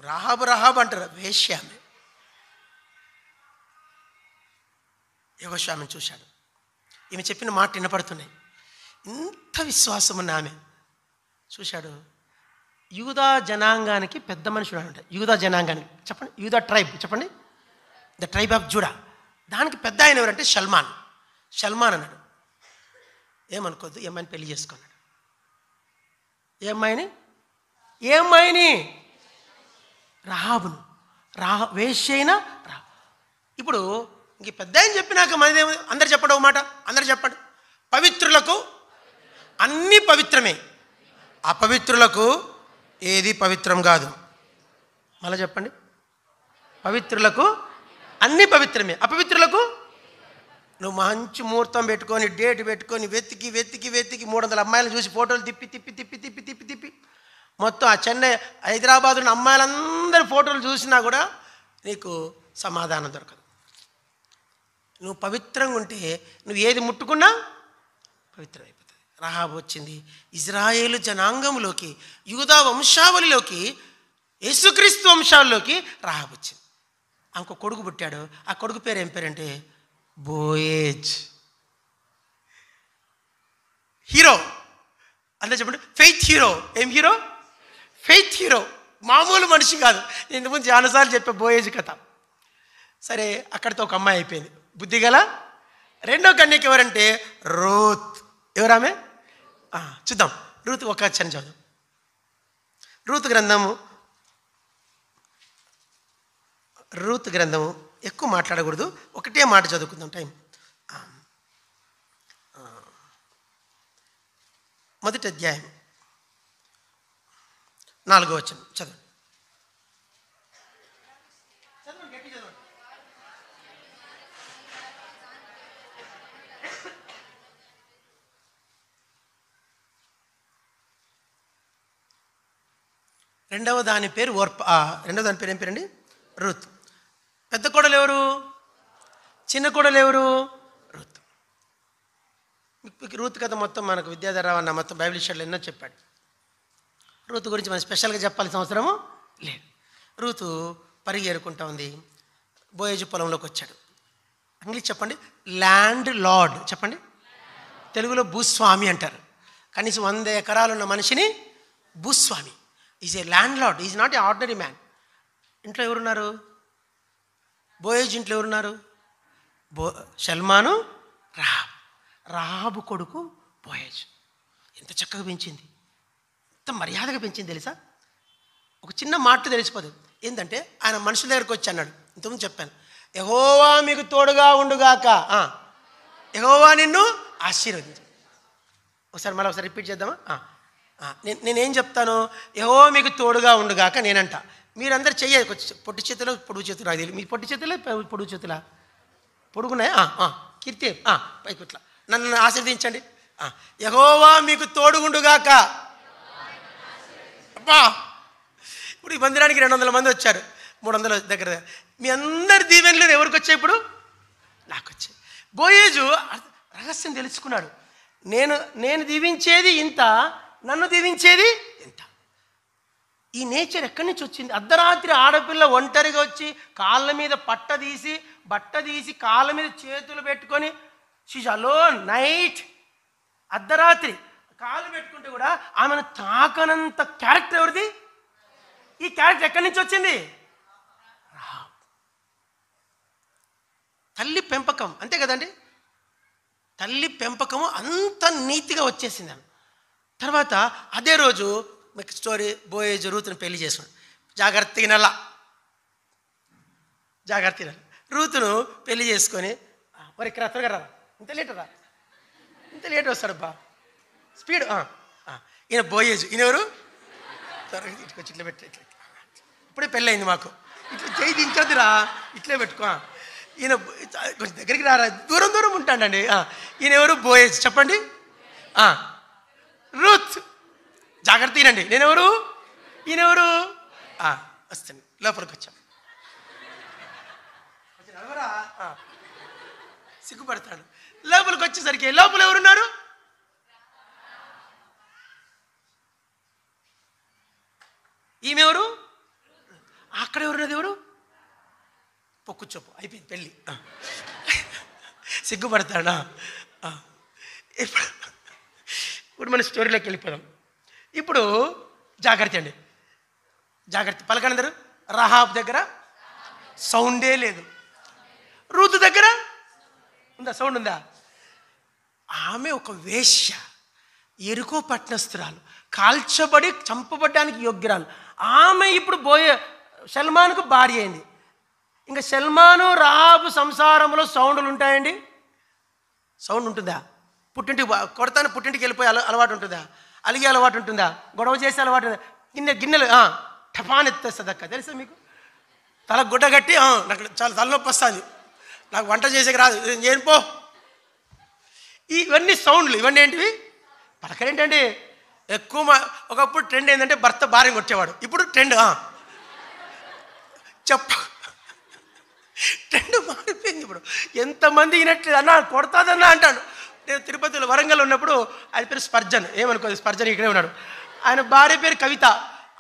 రాహాబు రాహాబు అంటారు వేష్య ఆమె యోగస్వామిని చూశాడు ఈమె చెప్పిన మాట వినపడుతున్నాయి ఇంత విశ్వాసం ఉన్న ఆమె చూశాడు యూదా జనాంగానికి పెద్ద మనుషులు అంట యూదా జనాంగానికి చెప్పండి యూదా ట్రైబ్ చెప్పండి ద ట్రైబ్ ఆఫ్ జూడా దానికి పెద్ద ఆయన ఎవరంటే షల్మాన్ షల్మాన్ అన్నాడు ఏమనుకోద్దు ఈ అమ్మాయిని పెళ్లి చేసుకున్నాడు ఏ అమ్మాయిని ఏ అమ్మాయిని రాహాబును రా వేషైన రా ఇప్పుడు ఇంక పెద్ద ఆయన చెప్పినాక మనదేమో అందరు చెప్పడం మాట అందరు చెప్పండి పవిత్రులకు అన్నీ పవిత్రమే అపవిత్రులకు ఏది పవిత్రం కాదు మళ్ళీ చెప్పండి పవిత్రులకు అన్ని పవిత్రమే అపవిత్రులకు నువ్వు మంచి ముహూర్తం పెట్టుకొని డేట్ పెట్టుకొని వెతికి వెతికి వెతికి మూడు వందల అమ్మాయిలు చూసి ఫోటోలు తిప్పి తిప్పి తిప్పి తిప్పి తిప్పి తిప్పి మొత్తం ఆ చెన్నై హైదరాబాద్ ఉన్న అమ్మాయిలందరి ఫోటోలు చూసినా కూడా నీకు సమాధానం దొరకదు నువ్వు పవిత్రంగా ఉంటే నువ్వు ఏది ముట్టుకున్నా పవిత్రమైపో రహాబు వచ్చింది ఇజ్రాయేలు జనాంగంలోకి యూదా వంశావళిలోకి యేసుక్రీస్తు వంశాల్లోకి రహాబు వచ్చింది ఆమెకు కొడుకు పుట్టాడు ఆ కొడుకు పేరు ఏం పేరంటే బోయేజ్ హీరో అంతే చెప్పండి ఫెయిత్ హీరో ఏం హీరో ఫెయిత్ హీరో మామూలు మనిషి కాదు నేను ఇంతకుముందు చాలాసార్లు చెప్పే బోయేజ్ కథ సరే అక్కడితో ఒక అమ్మాయి అయిపోయింది బుద్ధి గల రెండో కన్యకి ఎవరంటే రోత్ ఎవరామే చూద్దాం రూతు ఒక అచ్చని చదువు రూతు గ్రంథము రూత్ గ్రంథము ఎక్కువ మాట్లాడకూడదు ఒకటే మాట చదువుకుందాం టైం మొదటి అధ్యాయం నాలుగో వచ్చిన చదువు రెండవ దాని పేరు ఓర్ప రెండవ దాని పేరు ఏం పేరండి రుత్ పెద్ద కోడలు ఎవరు చిన్న కోడలు ఎవరు రుత్ రూత్ కథ మొత్తం మనకు విద్యాధర అన్న మొత్తం బైబిల్ విషయాలు ఎన్నో చెప్పాడు రుతు గురించి మనం స్పెషల్గా చెప్పాల్సిన అవసరము లేదు రూతు పరిగేరుకుంటా ఉంది బోయేజు పొలంలోకి వచ్చాడు ఇంగ్లీష్ చెప్పండి ల్యాండ్ లార్డ్ చెప్పండి తెలుగులో భూస్వామి అంటారు కనీసం వంద ఎకరాలున్న మనిషిని భూస్వామి is a landlord is not a ordinary man ఇంట్లో ఎవరున్నారు బోయేజ్ ఇంట్లో ఎవరున్నారు బో సల్మాను రాహబ్ రాహాబు కొడుకు బోయేజ్ ఎంత చక్కగా పెంచింది ఎంత మర్యాదగా పెంచింది తెలుసా ఒక చిన్న మాట తెలిసిపోదు ఏంటంటే ఆయన మనుషుల దగ్గరకు వచ్చి అన్నాడు ఇంతకుముందు చెప్పాను ఎగోవా మీకు తోడుగా ఉండుగాక ఎగోవా నిన్ను ఆశీర్వదించు ఒకసారి మళ్ళీ ఒకసారి రిపీట్ చేద్దామా నేనేం చెప్తాను ఏవో మీకు తోడుగా ఉండుగాక నేనంట మీరందరూ చెయ్య పొట్టి చేతులు పొడుగు చేతులు అది మీ పొట్టి చేతులే పొడుగు చేతుల పొడుగున్నాయా కీర్తి పైకి ఇట్లా నన్ను ఆశీర్వదించండి యహోవా మీకు తోడుగుండుగాక అబ్బా ఇప్పుడు ఈ మందిరానికి రెండు వందల మంది వచ్చారు మూడు వందల దగ్గర మీ అందరి దీవెనలు ఎవరికి వచ్చాయి ఇప్పుడు నాకు వచ్చాయి బోయేజు రహస్యం తెలుసుకున్నాడు నేను నేను దీవించేది ఇంత నన్ను దీవించేది ఎంత ఈ నేచర్ ఎక్కడి నుంచి వచ్చింది అర్ధరాత్రి ఆడపిల్ల ఒంటరిగా వచ్చి కాళ్ళ మీద పట్ట తీసి బట్ట తీసి కాళ్ళ మీద చేతులు పెట్టుకొని షీజ్ అలో నైట్ అర్ధరాత్రి కాలు పెట్టుకుంటే కూడా ఆమెను తాకనంత క్యారెక్టర్ ఎవరిది ఈ క్యారెక్టర్ ఎక్కడి నుంచి వచ్చింది తల్లి పెంపకం అంతే కదండి తల్లి పెంపకము అంత నీతిగా వచ్చేసింది అని తర్వాత అదే రోజు మీకు స్టోరీ బోయేజ్ రూతుని పెళ్లి చేసుకున్నాడు జాగ్రత్తగా నెల జాగ్రత్తగా రూతును పెళ్లి చేసుకొని మరి ఇక్కడ త్వరగా రా ఇంత లేట్ రా ఇంత లేట్ వస్తాడు బా స్పీడ్ ఈయన బోయేజ్ ఈయన ఎవరు త్వరగా ఇటుకొచ్చి ఇట్లా పెట్టి ఇట్లా ఇప్పుడే అయింది మాకు ఇట్లా చేయి రా ఇట్లే పెట్టుకో ఈయన కొంచెం దగ్గరికి రారా దూరం దూరం ఉంటాడండి ఈయన ఎవరు బోయేజ్ చెప్పండి రుత్ జాగ్రత్త ఈనండి నేనెవరు ఈయనెవరు వస్తాను లోపలికి వచ్చాం సిగ్గుపడతాడు
లోపలికి వచ్చేసరికి
లోపల ఎవరున్నారు ఈమె ఎవరు అక్కడ ఎవరున్నది ఎవరు పొక్కు చొప్పు అయిపోయింది పెళ్ళి సిగ్గుపడతాడా ఎప్పుడు ఇప్పుడు మన స్టోరీలోకి వెళ్ళిపోదాం ఇప్పుడు జాగ్రత్త అండి జాగ్రత్త పలకనందరు రహాబ్ దగ్గర సౌండే లేదు రూతు దగ్గర ఉందా సౌండ్ ఉందా ఆమె ఒక వేష్య ఎరుకో పట్టణస్తురాలు కాల్చబడి చంపబడ్డానికి యోగ్యురాలు ఆమె ఇప్పుడు బోయే సల్మాన్కు భార్య అయింది ఇంకా సల్మాను రాబు సంసారంలో సౌండ్లు ఉంటాయండి సౌండ్ ఉంటుందా పుట్టింటికి కొడతాను పుట్టింటికి వెళ్ళిపోయి అల అలవాటు ఉంటుందా అలిగే అలవాటు ఉంటుందా గొడవ చేసే అలవాటు ఉంటుందా గిన్నె గిన్నెలు టపాన్ ఎత్తేస్తుంది అక్క తెలుసా మీకు తల గుడ్డ కట్టి నాకు చాలా తలనొప్పి వస్తుంది నాకు వంట చేసేకి రాదు నేను పో ఇవన్నీ సౌండ్లు ఇవన్నీ ఏంటివి పలకరేంటండి ఎక్కువ ఒకప్పుడు ట్రెండ్ ఏంటంటే భర్త భార్య కొట్టేవాడు ఇప్పుడు ట్రెండ్ చెప్ప ట్రెండ్ మారిపోయింది ఇప్పుడు ఎంతమంది ఈనట్లేదు అన్న కొడతాదన్నా అంటాడు నేను తిరుపతిలో వరంగల్ ఉన్నప్పుడు ఆయన పేరు స్పర్జన్ ఏమనుకోదు స్పర్జన్ ఇక్కడే ఉన్నాడు ఆయన భార్య పేరు కవిత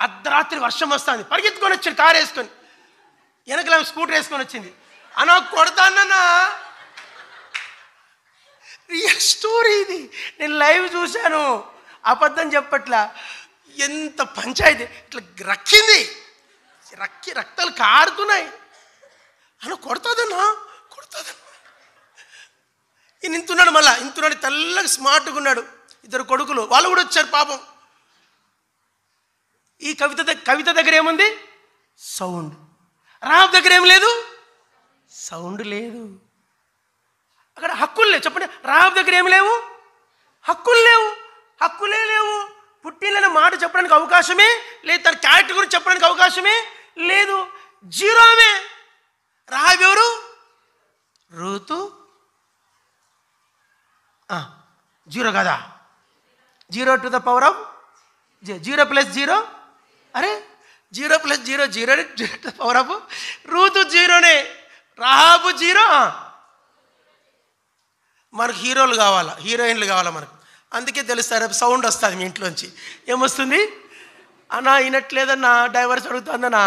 అర్ధరాత్రి వర్షం వస్తుంది పరిగెత్తుకొని వచ్చింది కారు వేసుకొని వెనకల స్కూటర్ వేసుకొని వచ్చింది అనో కొడతానన్నా రియల్ స్టోరీ ఇది నేను లైవ్ చూశాను అబద్ధం చెప్పట్లా ఎంత పంచాయతీ ఇట్లా రక్కింది రక్కి రక్తాలు కారుతున్నాయి అనో కొడతాదన్నా కొడతాదన్న ఈయన ఇంతున్నాడు మళ్ళా ఇంతున్నాడు తెల్లగా స్మార్ట్గా ఉన్నాడు ఇద్దరు కొడుకులు వాళ్ళు కూడా వచ్చారు పాపం ఈ కవిత కవిత దగ్గర ఏముంది సౌండ్ రామ్ దగ్గర ఏం లేదు సౌండ్ లేదు అక్కడ హక్కులు లేవు చెప్పండి రామ్ దగ్గర ఏమి లేవు హక్కులు లేవు హక్కులే లేవు పుట్టిన మాట చెప్పడానికి అవకాశమే లేదు తన క్యారెక్టర్ గురించి చెప్పడానికి అవకాశమే లేదు జీరోమే రావెవరు ఋతు జీరో కదా zero to the power of zero plus zero అరే zero plus zero zero power of రూతు జీరోనే రాహాబు జీరో మనకు హీరోలు కావాలా హీరోయిన్లు కావాలా మనకు అందుకే తెలుస్తారు సౌండ్ వస్తుంది మీ ఇంట్లోంచి ఏమొస్తుంది అన్నా వినట్లేదన్నా డైవర్స్ అడుగుతుందన్నా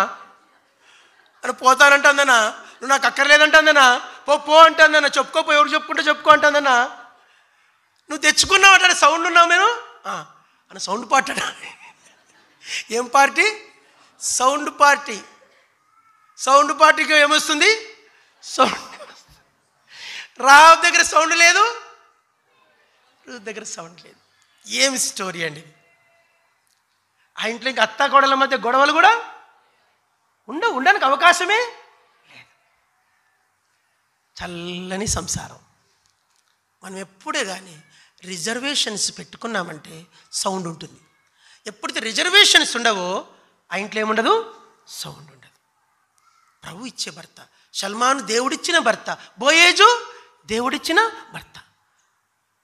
అని పోతానంటుందన్నా నువ్వు నాకు అక్కర్లేదంటుందన్నా పో పో అంటుందన్నా చెప్పుకోపో ఎవరు చెప్పుకుంటే చెప్పుకో అంటుందన్నా నువ్వు తెచ్చుకున్నావు సౌండ్ ఉన్నావు నేను అని సౌండ్ పార్టీ ఏం పార్టీ సౌండ్ పార్టీ సౌండ్ పార్టీకి ఏమొస్తుంది సౌండ్ రావు దగ్గర సౌండ్ లేదు దగ్గర సౌండ్ లేదు ఏమి స్టోరీ అండి ఆ ఇంట్లో ఇంకా అత్త గొడవల మధ్య గొడవలు కూడా ఉండ ఉండడానికి అవకాశమే చల్లని సంసారం మనం ఎప్పుడే కానీ రిజర్వేషన్స్ పెట్టుకున్నామంటే సౌండ్ ఉంటుంది ఎప్పుడైతే రిజర్వేషన్స్ ఉండవో ఆ ఇంట్లో ఏముండదు సౌండ్ ఉండదు ప్రభు ఇచ్చే భర్త సల్మాను దేవుడిచ్చిన భర్త బోయేజు దేవుడిచ్చిన భర్త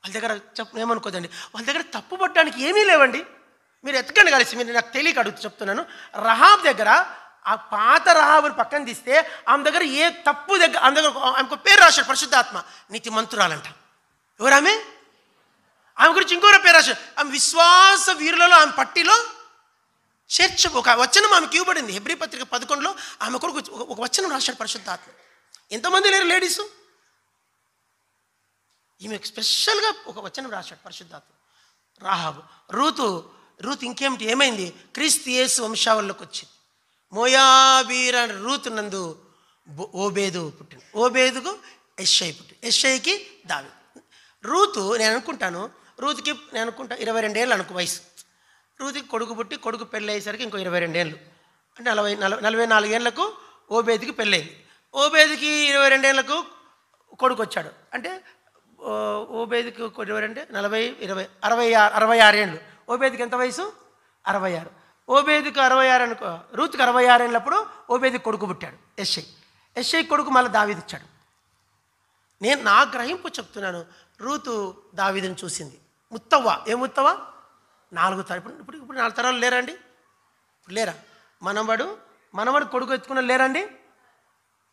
వాళ్ళ దగ్గర చెప్పు ఏమనుకోదండి వాళ్ళ దగ్గర తప్పు పట్టడానికి ఏమీ లేవండి మీరు ఎత్తకండి కలిసి మీరు నాకు తెలియక అడుగుతూ చెప్తున్నాను రహాబ్ దగ్గర ఆ పాత రహాబుని పక్కన తీస్తే ఆమె దగ్గర ఏ తప్పు దగ్గర ఆమె దగ్గర ఆమెకు పేరు రాశాడు పరిశుద్ధాత్మ నీతి మంత్రురాలంట ఎవరామే ఆమె గురించి ఇంకో పేరు రాశారు ఆమె విశ్వాస వీరులలో ఆమె పట్టిలో చర్చ ఒక వచనం ఆమె ఇవ్వబడింది హెబ్రి పత్రిక పదకొండులో ఆమె కొరకు ఒక వచనం రాశాడు పరిశుద్ధాత్మ ఎంతమంది లేరు లేడీస్ ఈమె స్పెషల్గా ఒక వచనం రాశాడు పరిశుద్ధాత్మ రాహాబు రూతు రూత్ ఇంకేమిటి ఏమైంది క్రీస్తు యేసు వంశావల్లోకి వచ్చింది మోయాబీర్ రూతు నందు ఓబేదు పుట్టింది ఓబేదుకు ఎస్ఐ పుట్టింది ఎస్ఐకి దావి రూతు నేను అనుకుంటాను రూతికి నేను అనుకుంటా ఇరవై రెండేళ్ళు అనుకో వయసు రూతికి కొడుకు పుట్టి కొడుకు పెళ్ళి అయ్యేసరికి ఇంకో ఇరవై రెండేళ్ళు అంటే నలభై నలభై నలభై నాలుగేళ్లకు ఓబేదికి పెళ్ళయింది ఓబేదికి ఇరవై రెండేళ్లకు కొడుకు వచ్చాడు అంటే ఓబేదికి ఇరవై రెండు నలభై ఇరవై అరవై ఆరు అరవై ఆరేళ్ళు ఓబేదికి ఎంత వయసు అరవై ఆరు ఓబేదికి అరవై ఆరు అనుకో రూత్కి అరవై ఆరేళ్ళప్పుడు ఓబేదికి కొడుకు పుట్టాడు ఎస్ఐ ఎస్ఐ కొడుకు మళ్ళీ దావీదిచ్చాడు నేను నా గ్రహింపు చెప్తున్నాను రూతు దావీదిని చూసింది ముత్తవ్వ ఏ ముత్తవ్వ నాలుగు తర ఇప్పుడు ఇప్పుడు ఇప్పుడు నాలుగు తరాలు లేరండి ఇప్పుడు లేరా మనవాడు మనవాడు కొడుకు ఎత్తుకున్న లేరండి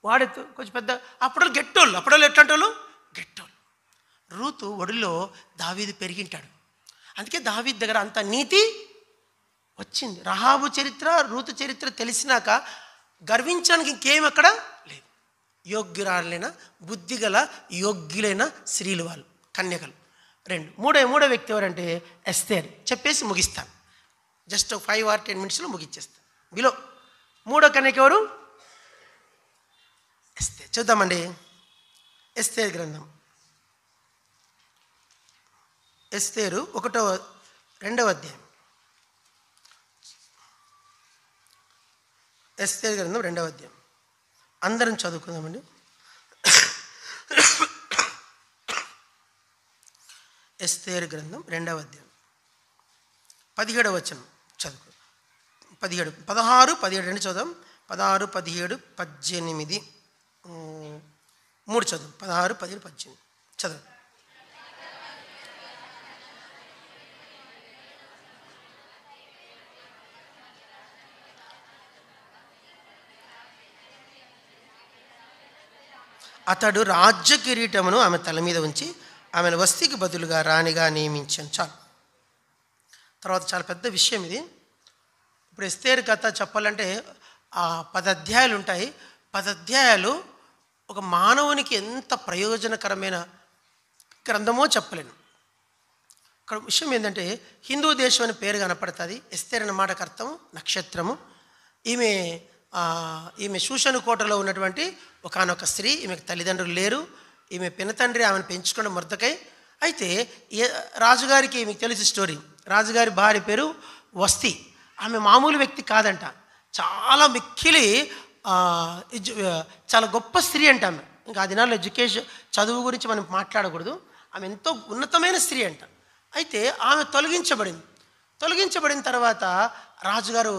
వాడు కొంచెం పెద్ద అప్పుడు గెట్టోళ్ళు అప్పుడు ఎట్లాంటి వాళ్ళు గెట్టోళ్ళు రూతు ఒడిలో దావీది పెరిగింటాడు అందుకే దావీది దగ్గర అంత నీతి వచ్చింది రహాబు చరిత్ర రూతు చరిత్ర తెలిసినాక గర్వించడానికి ఇంకేం అక్కడ లేదు యోగ్యురాలైన బుద్ధిగల యోగ్యులైన స్త్రీలు వాళ్ళు కన్యకలు రెండు మూడో మూడో వ్యక్తి ఎవరంటే ఎస్తేర్ చెప్పేసి ముగిస్తాను జస్ట్ ఫైవ్ ఆర్ టెన్ మినిట్స్లో ముగిచ్చేస్తాను బిలో మూడో కనెక్ ఎవరు ఎస్తే చూద్దామండి ఎస్తేర్ గ్రంథం ఎస్తేరు ఒకటో రెండవ అధ్యాయం ఎస్తేర్ గ్రంథం రెండవ అధ్యాయం అందరం చదువుకుందామండి ఎస్తేరు గ్రంథం రెండవ అధ్యాయం పదిహేడవ వచనం చదువు పదిహేడు పదహారు పదిహేడు రెండు చదువు పదహారు పదిహేడు పద్దెనిమిది మూడు చదువు పదహారు పదిహేడు పద్దెనిమిది చదువు అతడు రాజ్య కిరీటమును ఆమె తల మీద ఉంచి ఆమెను వస్తీకి బదులుగా రాణిగా నియమించాను చాలు తర్వాత చాలా పెద్ద విషయం ఇది ఇప్పుడు ఎస్తేరు కథ చెప్పాలంటే ఆ పది అధ్యాయాలు ఉంటాయి పది అధ్యాయాలు ఒక మానవునికి ఎంత ప్రయోజనకరమైన గ్రంథమో చెప్పలేను ఇక్కడ విషయం ఏంటంటే హిందూ దేశం అని పేరు కనపడుతుంది ఎస్తేర్ అన్న మాటకు అర్థం నక్షత్రము ఈమె ఈమె శూషణ కోటలో ఉన్నటువంటి ఒకనొక స్త్రీ ఈమెకు తల్లిదండ్రులు లేరు ఈమె పినతండ్రి ఆమెను పెంచుకున్న మృతకై అయితే రాజుగారికి మీకు తెలిసి స్టోరీ రాజుగారి భార్య పేరు వస్తి ఆమె మామూలు వ్యక్తి కాదంట చాలా మిక్కిలి చాలా గొప్ప స్త్రీ అంట ఆమె ఇంకా ఆ దినాల్లో ఎడ్యుకేషన్ చదువు గురించి మనం మాట్లాడకూడదు ఆమె ఎంతో ఉన్నతమైన స్త్రీ అంట అయితే ఆమె తొలగించబడింది తొలగించబడిన తర్వాత రాజుగారు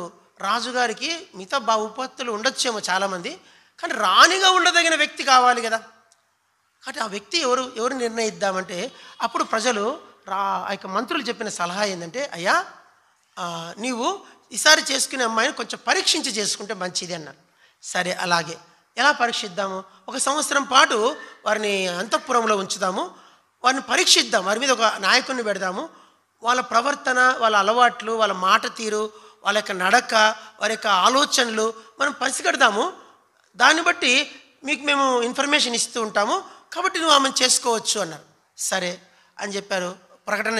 రాజుగారికి మిగతా బా ఉపత్తులు ఉండొచ్చేమో చాలామంది కానీ రాణిగా ఉండదగిన వ్యక్తి కావాలి కదా అంటే ఆ వ్యక్తి ఎవరు ఎవరు నిర్ణయిద్దామంటే అప్పుడు ప్రజలు రా ఆ యొక్క మంత్రులు చెప్పిన సలహా ఏంటంటే అయ్యా నీవు ఈసారి చేసుకునే అమ్మాయిని కొంచెం పరీక్షించి చేసుకుంటే మంచిది అన్నారు సరే అలాగే ఎలా పరీక్షిద్దాము ఒక సంవత్సరం పాటు వారిని అంతఃపురంలో ఉంచుదాము వారిని పరీక్షిద్దాం వారి మీద ఒక నాయకుడిని పెడదాము వాళ్ళ ప్రవర్తన వాళ్ళ అలవాట్లు వాళ్ళ మాట తీరు వాళ్ళ యొక్క నడక వారి యొక్క ఆలోచనలు మనం పసిగడదాము దాన్ని బట్టి మీకు మేము ఇన్ఫర్మేషన్ ఇస్తూ ఉంటాము కాబట్టి నువ్వు ఆమెను చేసుకోవచ్చు అన్నారు సరే అని చెప్పారు ప్రకటన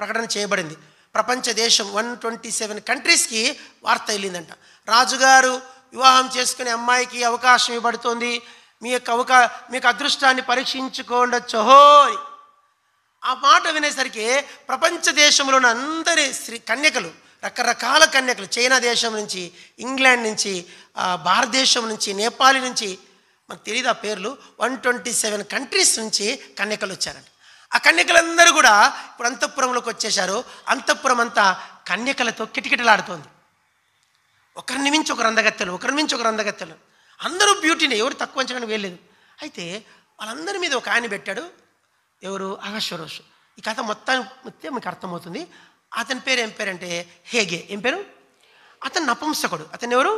ప్రకటన చేయబడింది ప్రపంచ దేశం వన్ ట్వంటీ సెవెన్ కంట్రీస్కి వార్త వెళ్ళిందంట రాజుగారు వివాహం చేసుకునే అమ్మాయికి అవకాశం ఇవ్వబడుతోంది మీ యొక్క అవకా మీకు అదృష్టాన్ని పరీక్షించుకోండొచ్చోహో ఆ మాట వినేసరికి ప్రపంచ ఉన్న అందరి స్త్రీ కన్యకలు రకరకాల కన్యకలు చైనా దేశం నుంచి ఇంగ్లాండ్ నుంచి భారతదేశం నుంచి నేపాల్ నుంచి మాకు తెలియదు ఆ పేర్లు వన్ ట్వంటీ సెవెన్ కంట్రీస్ నుంచి కన్యకలు వచ్చారండి ఆ కన్యకలందరూ కూడా ఇప్పుడు అంతఃపురంలోకి వచ్చేశారు అంతఃపురం అంతా కన్యకలతో కిటకిటలాడుతోంది ఒకరిని మించి ఒకరు అందగత్తెలు ఒకరి మించి ఒకరు అందగత్తలు అందరూ బ్యూటీని ఎవరు తక్కువ అంచడానికి వేయలేదు అయితే వాళ్ళందరి మీద ఒక ఆయన పెట్టాడు ఎవరు అగశ్వరోష్ ఈ కథ మొత్తానికి మీకు అర్థమవుతుంది అతని పేరు ఏం పేరంటే హేగే ఏం పేరు అతను నపుంసకుడు అతను ఎవరు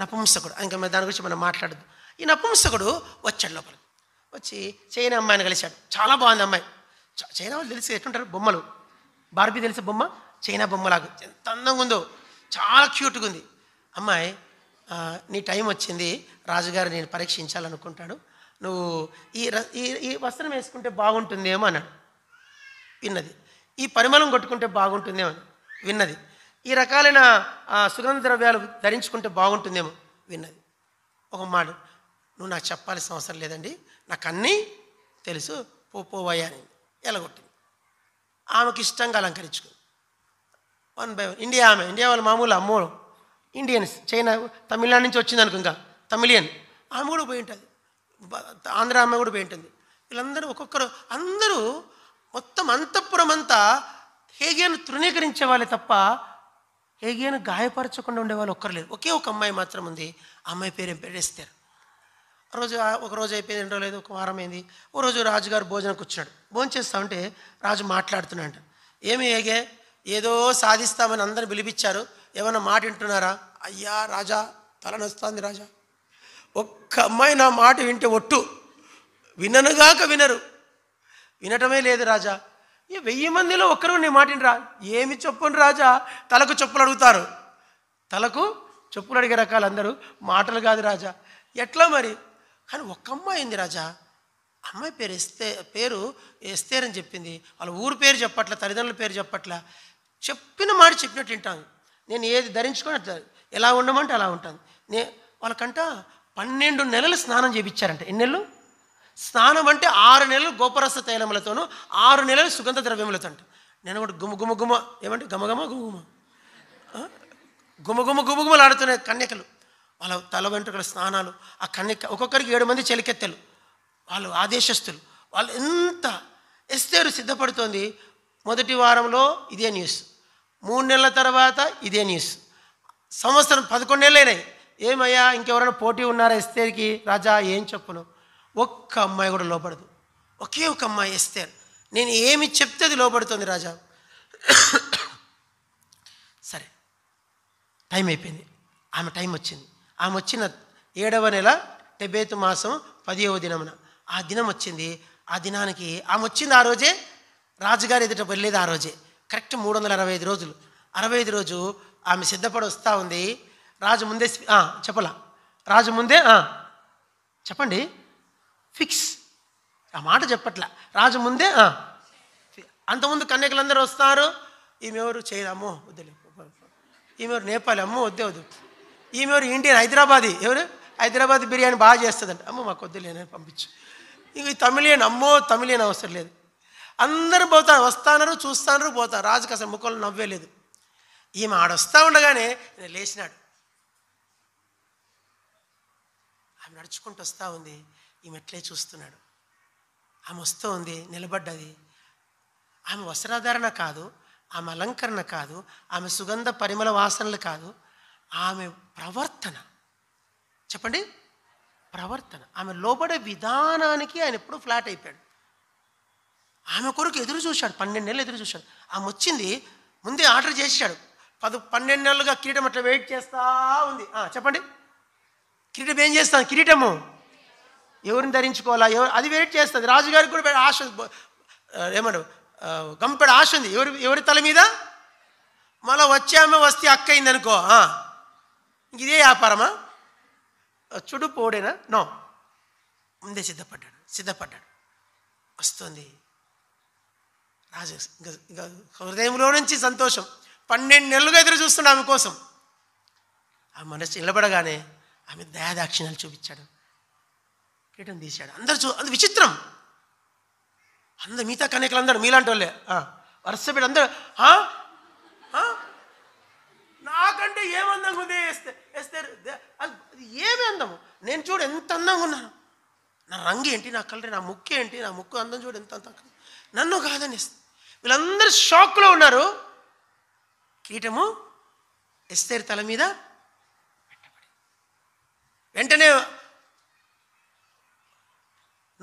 నపుంసకుడు ఇంకా దాని గురించి మనం మాట్లాడద్దు ఈ నపుంసకుడు వచ్చాడు లోపల వచ్చి చైనా అమ్మాయిని కలిశాడు చాలా బాగుంది అమ్మాయి చైనా వాళ్ళు తెలిసి ఎట్టుంటారు బొమ్మలు బార్బీ తెలిసే బొమ్మ చైనా బొమ్మలాగా ఎంత అందంగా ఉందో చాలా క్యూట్గా ఉంది అమ్మాయి నీ టైం వచ్చింది రాజుగారు నేను పరీక్షించాలనుకుంటాడు నువ్వు ఈ ఈ వస్త్రం వేసుకుంటే బాగుంటుందేమో అన్నాడు విన్నది ఈ పరిమళం కొట్టుకుంటే బాగుంటుందేమో విన్నది ఈ రకాలైన సుగంధ ద్రవ్యాలు ధరించుకుంటే బాగుంటుందేమో విన్నది ఒక మాట నువ్వు నాకు చెప్పాల్సిన అవసరం లేదండి నాకు అన్నీ తెలుసు పో పోవయ్యా అని ఎలగొట్టింది ఆమెకి ఇష్టంగా అలంకరించుకు వన్ బై వన్ ఇండియా ఆమె ఇండియా వాళ్ళ మామూలు అమ్మోడు ఇండియన్స్ చైనా తమిళనాడు నుంచి వచ్చింది అనుకో ఇంకా తమిళియన్ ఆమె కూడా పోయి ఉంటుంది ఆంధ్ర ఆమె కూడా పోయి ఉంటుంది వీళ్ళందరూ ఒక్కొక్కరు అందరూ మొత్తం అంతఃపురం అంతా హేగియను తృణీకరించే వాళ్ళే తప్ప హేగియను గాయపరచకుండా ఉండేవాళ్ళు ఒక్కరు లేరు ఒకే ఒక అమ్మాయి మాత్రం ఉంది ఆ అమ్మాయి పేరు ఎం పేరు రోజు ఒక రోజు అయిపోయింది రెండు లేదు ఒక వారం అయింది ఓ రోజు రాజుగారు భోజనం కూర్చున్నాడు భోజనం ఉంటే రాజు మాట్లాడుతున్నాడు ఏమి ఏగే ఏదో సాధిస్తామని అందరు పిలిపించారు ఏమైనా మాట వింటున్నారా అయ్యా రాజా తలనొస్తుంది రాజా ఒక్క అమ్మాయి నా మాట వింటే ఒట్టు విననుగాక వినరు వినటమే లేదు రాజా ఈ వెయ్యి మందిలో ఒక్కరు నీ మాటినరా ఏమి చెప్పును రాజా తలకు చెప్పులు అడుగుతారు తలకు చెప్పులు అడిగే రకాలు అందరూ మాటలు కాదు రాజా ఎట్లా మరి కానీ ఒక్క అమ్మాయి ఉంది రాజా అమ్మాయి పేరు ఎస్తే పేరు ఎస్తేర్ అని చెప్పింది వాళ్ళ ఊరు పేరు చెప్పట్ల తల్లిదండ్రుల పేరు చెప్పట్ల చెప్పిన మాట చెప్పినట్టు వింటాను నేను ఏది ధరించుకొని ఎలా ఉండమంటే అలా ఉంటాను నే వాళ్ళకంట పన్నెండు నెలలు స్నానం చేయించారంట ఎన్ని నెలలు స్నానం అంటే ఆరు నెలలు గోపరస తైలములతోనూ ఆరు నెలలు సుగంధ ద్రవ్యములతో అంట నేను కూడా గుమ గుమ గుమ ఏమంటే గమగమ గుమగుమ గుమగుమ గుమగుమలాడుతున్నాయి కన్యకలు వాళ్ళ తల వెంట్రుకల స్నానాలు ఆ కన్నెక్క ఒక్కొక్కరికి ఏడు మంది చెలికెత్తలు వాళ్ళు ఆదేశస్తులు వాళ్ళు ఎంత ఎస్తేరు సిద్ధపడుతోంది మొదటి వారంలో ఇదే న్యూస్ మూడు నెలల తర్వాత ఇదే న్యూస్ సంవత్సరం పదకొండేళ్ళైనాయి ఏమయ్యా ఇంకెవరైనా పోటీ ఉన్నారా ఎస్తేరికి రాజా ఏం చెప్పును ఒక్క అమ్మాయి కూడా లోపడదు ఒకే ఒక అమ్మాయి ఎస్తేరు నేను ఏమి చెప్తే అది లోపడుతుంది రాజా సరే టైం అయిపోయింది ఆమె టైం వచ్చింది ఆమె వచ్చిన ఏడవ నెల టెబేతు మాసం పదిహేవ దినమున ఆ దినం వచ్చింది ఆ దినానికి ఆమె వచ్చింది ఆ రోజే రాజుగారు ఎదుట వెళ్ళేది ఆ రోజే కరెక్ట్ మూడు వందల అరవై ఐదు రోజులు అరవై ఐదు రోజు ఆమె సిద్ధపడి వస్తూ ఉంది రాజు ముందే చెప్పలా రాజు ముందే చెప్పండి ఫిక్స్ ఆ మాట చెప్పట్లా రాజు ముందే అంతకుముందు కన్యకలందరూ వస్తారు ఈమె ఎవరు వద్దులే ఈమెవరు నేపాలి అమ్ము వద్దే వద్దు ఈమె ఎవరు ఇండియన్ హైదరాబాదీ ఎవరు హైదరాబాద్ బిర్యానీ బాగా చేస్తుందంట అమ్మో మాకు వద్దులేనని పంపించు ఇంక తమిళియన్ అమ్మో తమిళియన్ అవసరం లేదు అందరూ పోతారు వస్తానరు చూస్తానరు పోతారు రాజుకి అసలు ముఖంలో నవ్వే లేదు ఈమె ఆడొస్తా ఉండగానే నేను లేచినాడు ఆమె నడుచుకుంటూ వస్తూ ఉంది ఈమె ఎట్లే చూస్తున్నాడు ఆమె వస్తూ ఉంది నిలబడ్డది ఆమె వస్త్రధారణ కాదు ఆమె అలంకరణ కాదు ఆమె సుగంధ పరిమళ వాసనలు కాదు ఆమె ప్రవర్తన చెప్పండి ప్రవర్తన ఆమె లోబడే విధానానికి ఆయన ఎప్పుడు ఫ్లాట్ అయిపోయాడు ఆమె కొరకు ఎదురు చూశాడు పన్నెండు నెలలు ఎదురు చూశాడు ఆమె వచ్చింది ముందే ఆర్డర్ చేసాడు పదు పన్నెండు నెలలుగా కిరీటం అట్లా వెయిట్ చేస్తా ఉంది చెప్పండి కిరీటం ఏం చేస్తాను కిరీటము ఎవరిని ధరించుకోవాలా ఎవరు అది వెయిట్ చేస్తుంది రాజుగారికి కూడా ఆశ ఏమంటారు గంపెడ ఆశ ఉంది ఎవరి ఎవరి తల మీద మళ్ళీ వచ్చామే వస్తే అక్క అయింది అనుకో ఇదే వ్యాపారమా చుడు పోడేనా నో ముందే సిద్ధపడ్డాడు సిద్ధపడ్డాడు వస్తుంది రాజు ఇంకా హృదయంలో నుంచి సంతోషం పన్నెండు నెలలుగా ఎదురు చూస్తున్నా ఆమె కోసం ఆ మనసు నిలబడగానే ఆమె దయాదాక్షిణాలు చూపించాడు కిరీటం తీశాడు అందరు చూ అది విచిత్రం అందరు మిగతా కనేకలు అందరు మీలాంటి వాళ్ళే వరుస బిడ్డ అందరు నాకంటే ఏం అందంగా ఉంది ఎస్తారు ఏమి అందము నేను చూడు ఎంత అందంగా ఉన్నాను నా రంగు ఏంటి నా కలర్ నా ముక్కు ఏంటి నా ముక్కు అందం చూడు ఎంత అంత నన్ను కాదని వీళ్ళందరూ షాక్లో ఉన్నారు కీటము ఎస్తేరు తల మీద వెంటనే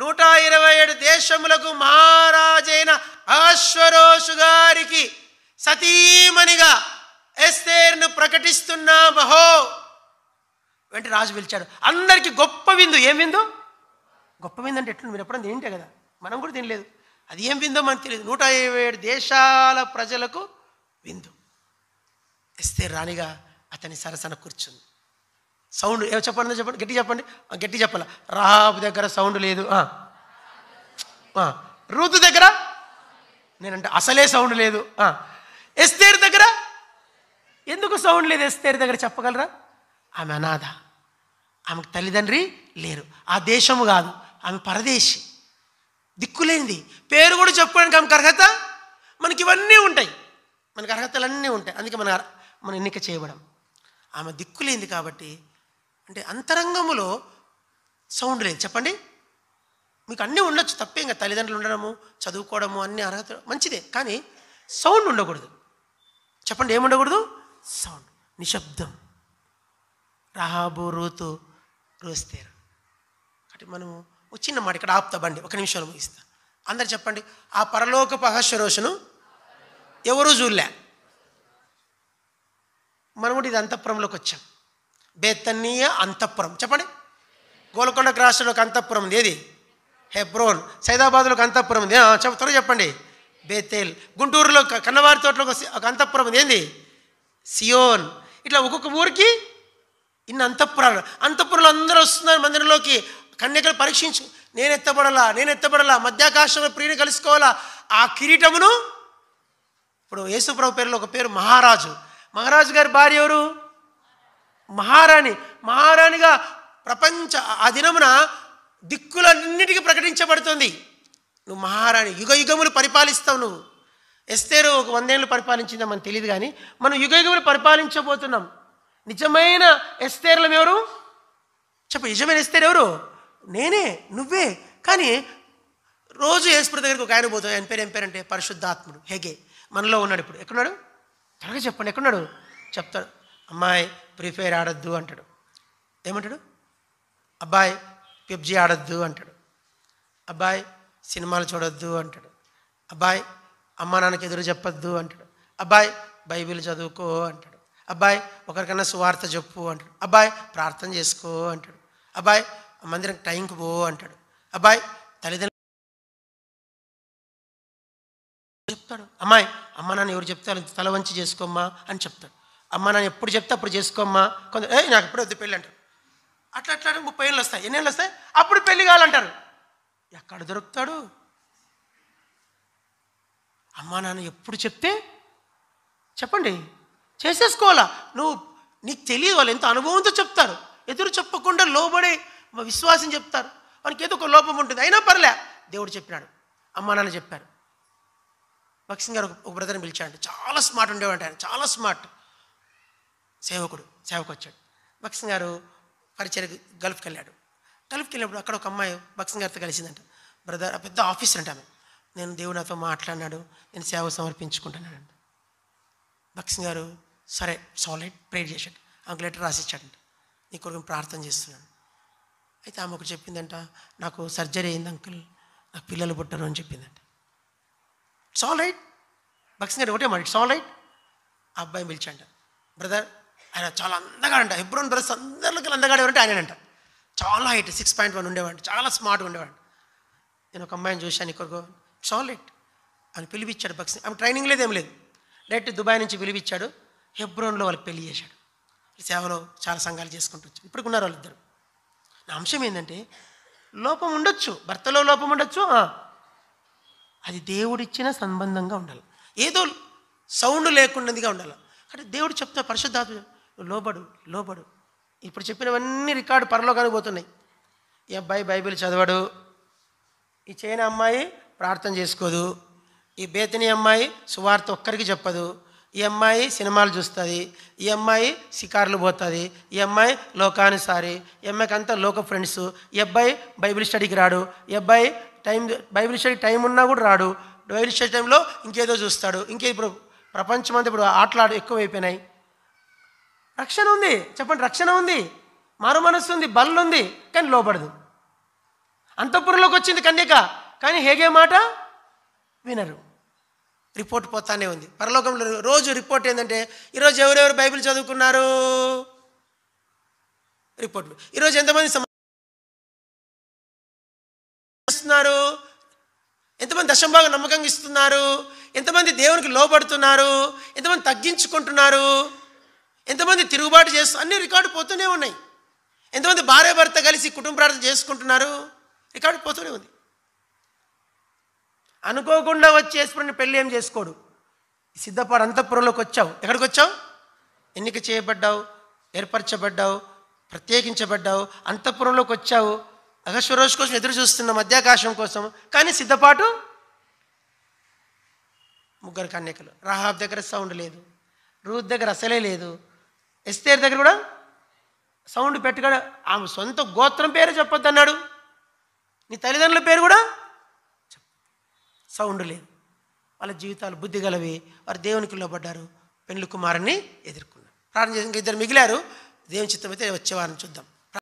నూట ఇరవై ఏడు దేశములకు మహారాజైన అశ్వరోషు గారికి సతీమణిగా ఎస్తేర్ను ప్రకటిస్తున్నా మహో వెంట రాజు పిలిచాడు అందరికీ గొప్ప విందు ఏం విందు గొప్ప విందు అంటే ఎట్లు మీరు ఎప్పుడన్నా తింటే కదా మనం కూడా తినలేదు అది ఏం విందో మనకు తెలియదు నూట ఇరవై ఏడు దేశాల ప్రజలకు విందు ఎస్తే రాణిగా అతని సరసన కూర్చుంది సౌండ్ ఏమో చెప్పండి చెప్పండి గట్టి చెప్పండి గట్టి చెప్పాల రాహాబు దగ్గర సౌండ్ లేదు రూతు దగ్గర నేనంటే అసలే సౌండ్ లేదు ఎస్తేర్ దగ్గర ఎందుకు సౌండ్ లేదు ఎస్తేరి దగ్గర చెప్పగలరా ఆమె అనాథ ఆమెకు తల్లిదండ్రి లేరు ఆ దేశము కాదు ఆమె పరదేశి దిక్కులేనిది పేరు కూడా చెప్పుకోవడానికి ఆమెకు అర్హత మనకి ఇవన్నీ ఉంటాయి మనకి అర్హతలన్నీ ఉంటాయి అందుకే మన మన ఎన్నిక చేయబడం ఆమె దిక్కులేంది కాబట్టి అంటే అంతరంగములో సౌండ్ లేదు చెప్పండి మీకు అన్నీ ఉండొచ్చు తప్పే ఇంకా తల్లిదండ్రులు ఉండడము చదువుకోవడము అన్ని అర్హత మంచిదే కానీ సౌండ్ ఉండకూడదు చెప్పండి ఏముండకూడదు సౌండ్ నిశ్శబ్దం రహాబు రోతు రోస్తారు అంటే మనము ఒక చిన్న మాట ఇక్కడ బండి ఒక నిమిషం ఇస్తాను అందరు చెప్పండి ఆ పరలోకపు రోషను ఎవరూ చూడలే మనం ఇది అంతఃపురంలోకి వచ్చాం బేతన్నీయ అంతఃపురం చెప్పండి గోల్కొండ రాష్ట్రంలో అంతఃపురం ఉంది ఏది హెబ్రోన్ సైదాబాద్లోకి అంతఃపురం ఉంది చెప్తారో చెప్పండి బేతేల్ గుంటూరులో కన్నవారి తోటలో ఒక అంతఃపురం ఉంది ఏంది సియోన్ ఇట్లా ఒక్కొక్క ఊరికి ఇన్ని అంతఃపురాలు అంతఃపురాలు అందరూ వస్తున్నారు మందిరంలోకి కన్యకలు పరీక్షించు నేను ఎత్తబడలా నేను ఎత్తబడలా మధ్యాకాశంలో ప్రియుని కలుసుకోవాలా ఆ కిరీటమును ఇప్పుడు యేసుప్రభు పేరులో ఒక పేరు మహారాజు మహారాజు గారి భార్య ఎవరు మహారాణి మహారాణిగా ప్రపంచ ఆ దినమున దిక్కులన్నిటికీ ప్రకటించబడుతుంది నువ్వు మహారాణి యుగ యుగములు పరిపాలిస్తావు నువ్వు ఎస్తేరు ఒక వందేళ్ళు పరిపాలించిందో మనకు తెలియదు కానీ మనం యుగయుగములు పరిపాలించబోతున్నాం నిజమైన ఎస్తేర్లం ఎవరు చెప్ప నిజమైన ఎస్తేరు ఎవరు నేనే నువ్వే కానీ రోజు ఏసుప్ర దగ్గరికి ఒక ఆయన పోతావు ఆయన పేరు ఏం పేరంటే పరిశుద్ధాత్ముడు హెగే మనలో ఉన్నాడు ఇప్పుడు ఎక్కడున్నాడు త్వరగా చెప్పండి ఎక్కడున్నాడు చెప్తాడు అమ్మాయి ఫైర్ ఆడద్దు అంటాడు ఏమంటాడు అబ్బాయి పిబ్జీ ఆడద్దు అంటాడు అబ్బాయి సినిమాలు చూడొద్దు అంటాడు అబ్బాయి అమ్మా నాన్నకి ఎదురు చెప్పద్దు అంటాడు అబ్బాయి బైబిల్ చదువుకో అంటాడు అబ్బాయి ఒకరికన్నా సువార్త చెప్పు అంటాడు అబ్బాయి ప్రార్థన చేసుకో అంటాడు అబ్బాయి మందిరం టైంకి పో అంటాడు అబ్బాయి తల్లిదండ్రులు చెప్తాడు అమ్మాయి అమ్మ నాన్న ఎవరు చెప్తారు తల వంచి చేసుకోమ్మా అని చెప్తాడు అమ్మ నాన్న ఎప్పుడు చెప్తే అప్పుడు చేసుకోమ్మా కొంత ఏ నాకు ఎప్పుడు వద్దు పెళ్ళి అంటారు అట్లా అట్లా ముప్పై ఏళ్ళు వస్తాయి ఎన్ని ఏళ్ళు వస్తాయి అప్పుడు పెళ్ళి కావాలంటారు ఎక్కడ దొరుకుతాడు అమ్మా నాన్న ఎప్పుడు చెప్తే చెప్పండి చేసేసుకోవాలా నువ్వు నీకు తెలియదు వాళ్ళు ఎంత అనుభవంతో చెప్తారు ఎదురు చెప్పకుండా లోబడే విశ్వాసం చెప్తారు మనకి ఏదో ఒక లోపం ఉంటుంది అయినా పర్లే దేవుడు చెప్పినాడు అమ్మా నాన్న చెప్పారు భక్సింగ్ గారు ఒక బ్రదర్ని పిలిచాడు చాలా స్మార్ట్ ఉండేవాడు ఆయన చాలా స్మార్ట్ సేవకుడు సేవకు వచ్చాడు భక్సింగ్ గారు పరిచయ గల్ఫ్కి వెళ్ళాడు గల్ఫ్కి వెళ్ళినప్పుడు అక్కడ ఒక అమ్మాయి భక్సింగ్ గారితో కలిసిందంట బ్రదర్ పెద్ద ఆఫీసర్ అంట ఆమె నేను దేవుడు నాతో మాట్లాడినాడు నేను సేవ సమర్పించుకుంటున్నాను భక్సి గారు సరే సాలిడ్ ప్రేర్ చేశాడు ఆమెకు లెటర్ రాసిచ్చాడు నీ కొరకు ప్రార్థన చేస్తున్నాను అయితే ఆమె ఒకటి చెప్పిందంట నాకు సర్జరీ అయింది అంకుల్ నాకు పిల్లలు పుట్టరు అని చెప్పిందంట సాలైట్ ఆల్ గారు ఒకటే మాట సాలైట్ ఆ అబ్బాయి పిలిచాడు బ్రదర్ ఆయన చాలా అందగాడంట ఎబ్రోన్ బ్రదర్స్ అందరికీ అందగాడు ఎవరంటే ఆయనంట చాలా హైట్ సిక్స్ పాయింట్ వన్ ఉండేవాడు చాలా స్మార్ట్గా ఉండేవాడు నేను ఒక అమ్మాయిని చూశాను ఇక్కడికి సాలిడ్ అని పిలిపించాడు భక్త్ ఆమె ట్రైనింగ్ లేదేం లేదు డైరెక్ట్ దుబాయ్ నుంచి పిలిపించాడు హెబ్రోన్లో వాళ్ళకి పెళ్లి చేశాడు సేవలో చాలా సంఘాలు చేసుకుంటూ వచ్చారు ఇప్పుడు ఉన్నారు వాళ్ళిద్దరు నా అంశం ఏంటంటే లోపం ఉండొచ్చు భర్తలో లోపం ఉండొచ్చు అది దేవుడిచ్చిన సంబంధంగా ఉండాలి ఏదో సౌండ్ లేకుండాదిగా ఉండాలి అంటే దేవుడు చెప్తా పరిశుద్ధాత్మ లోబడు లోబడు ఇప్పుడు చెప్పినవన్నీ రికార్డు పరలో కనుకపోతున్నాయి ఈ అబ్బాయి బైబిల్ చదవడు ఈ చైనా అమ్మాయి ప్రార్థన చేసుకోదు ఈ బేతని అమ్మాయి సువార్త ఒక్కరికి చెప్పదు ఈ అమ్మాయి సినిమాలు చూస్తుంది ఈ అమ్మాయి షికార్లు పోతుంది ఈ అమ్మాయి లోకానుసారి ఈ అమ్మాయికి అంతా లోక ఫ్రెండ్స్ ఈ అబ్బాయి బైబిల్ స్టడీకి రాడు ఈ అబ్బాయి టైం బైబిల్ స్టడీ టైం ఉన్నా కూడా రాడు బైబిల్ స్టడీ టైంలో ఇంకేదో చూస్తాడు ఇంకే ఇప్పుడు ప్రపంచం అంతా ఇప్పుడు ఆటలాడు ఎక్కువైపోయినాయి రక్షణ ఉంది చెప్పండి రక్షణ ఉంది మారు మనస్సు ఉంది బలం ఉంది కానీ లోపడదు అంతఃపురంలోకి వచ్చింది కన్యక కానీ హేగే మాట వినరు రిపోర్ట్ పోతానే ఉంది పరలోకంలో రోజు రిపోర్ట్ ఏంటంటే ఈరోజు ఎవరెవరు బైబిల్ చదువుకున్నారు రిపోర్ట్ ఈరోజు ఎంతమంది ఇస్తున్నారు ఎంతమంది దశంభాగం నమ్మకంగా ఇస్తున్నారు ఎంతమంది దేవునికి లోబడుతున్నారు ఎంతమంది తగ్గించుకుంటున్నారు ఎంతమంది తిరుగుబాటు చేస్తు అన్ని రికార్డు పోతూనే ఉన్నాయి ఎంతమంది భార్య భర్త కలిసి కుటుంబ ప్రార్థన చేసుకుంటున్నారు రికార్డు పోతూనే ఉంది అనుకోకుండా వచ్చి యేసుప్రభుని పెళ్ళి ఏం చేసుకోడు సిద్ధపాడు అంతఃపురంలోకి వచ్చావు ఎక్కడికి వచ్చావు ఎన్నిక చేయబడ్డావు ఏర్పరచబడ్డావు ప్రత్యేకించబడ్డావు అంతఃపురంలోకి వచ్చావు అగశ్వరోజు కోసం ఎదురు చూస్తున్న మధ్యాకాశం కోసం కానీ సిద్ధపాటు ముగ్గురు కన్యకలు రాహాబ్ దగ్గర సౌండ్ లేదు రూత్ దగ్గర అసలే లేదు ఎస్తేర్ దగ్గర కూడా సౌండ్ పెట్టుకడ ఆమె సొంత గోత్రం పేరు చెప్పొద్దన్నాడు నీ తల్లిదండ్రుల పేరు కూడా సౌండ్ లేదు వాళ్ళ జీవితాలు బుద్ధి గలవి వారు దేవునికి లోబడ్డారు పెండ్లి కుమారుని ఎదుర్కొన్నారు ప్రార్థన ఇద్దరు మిగిలారు దేవుని చిత్తమైతే వచ్చేవారిని చూద్దాం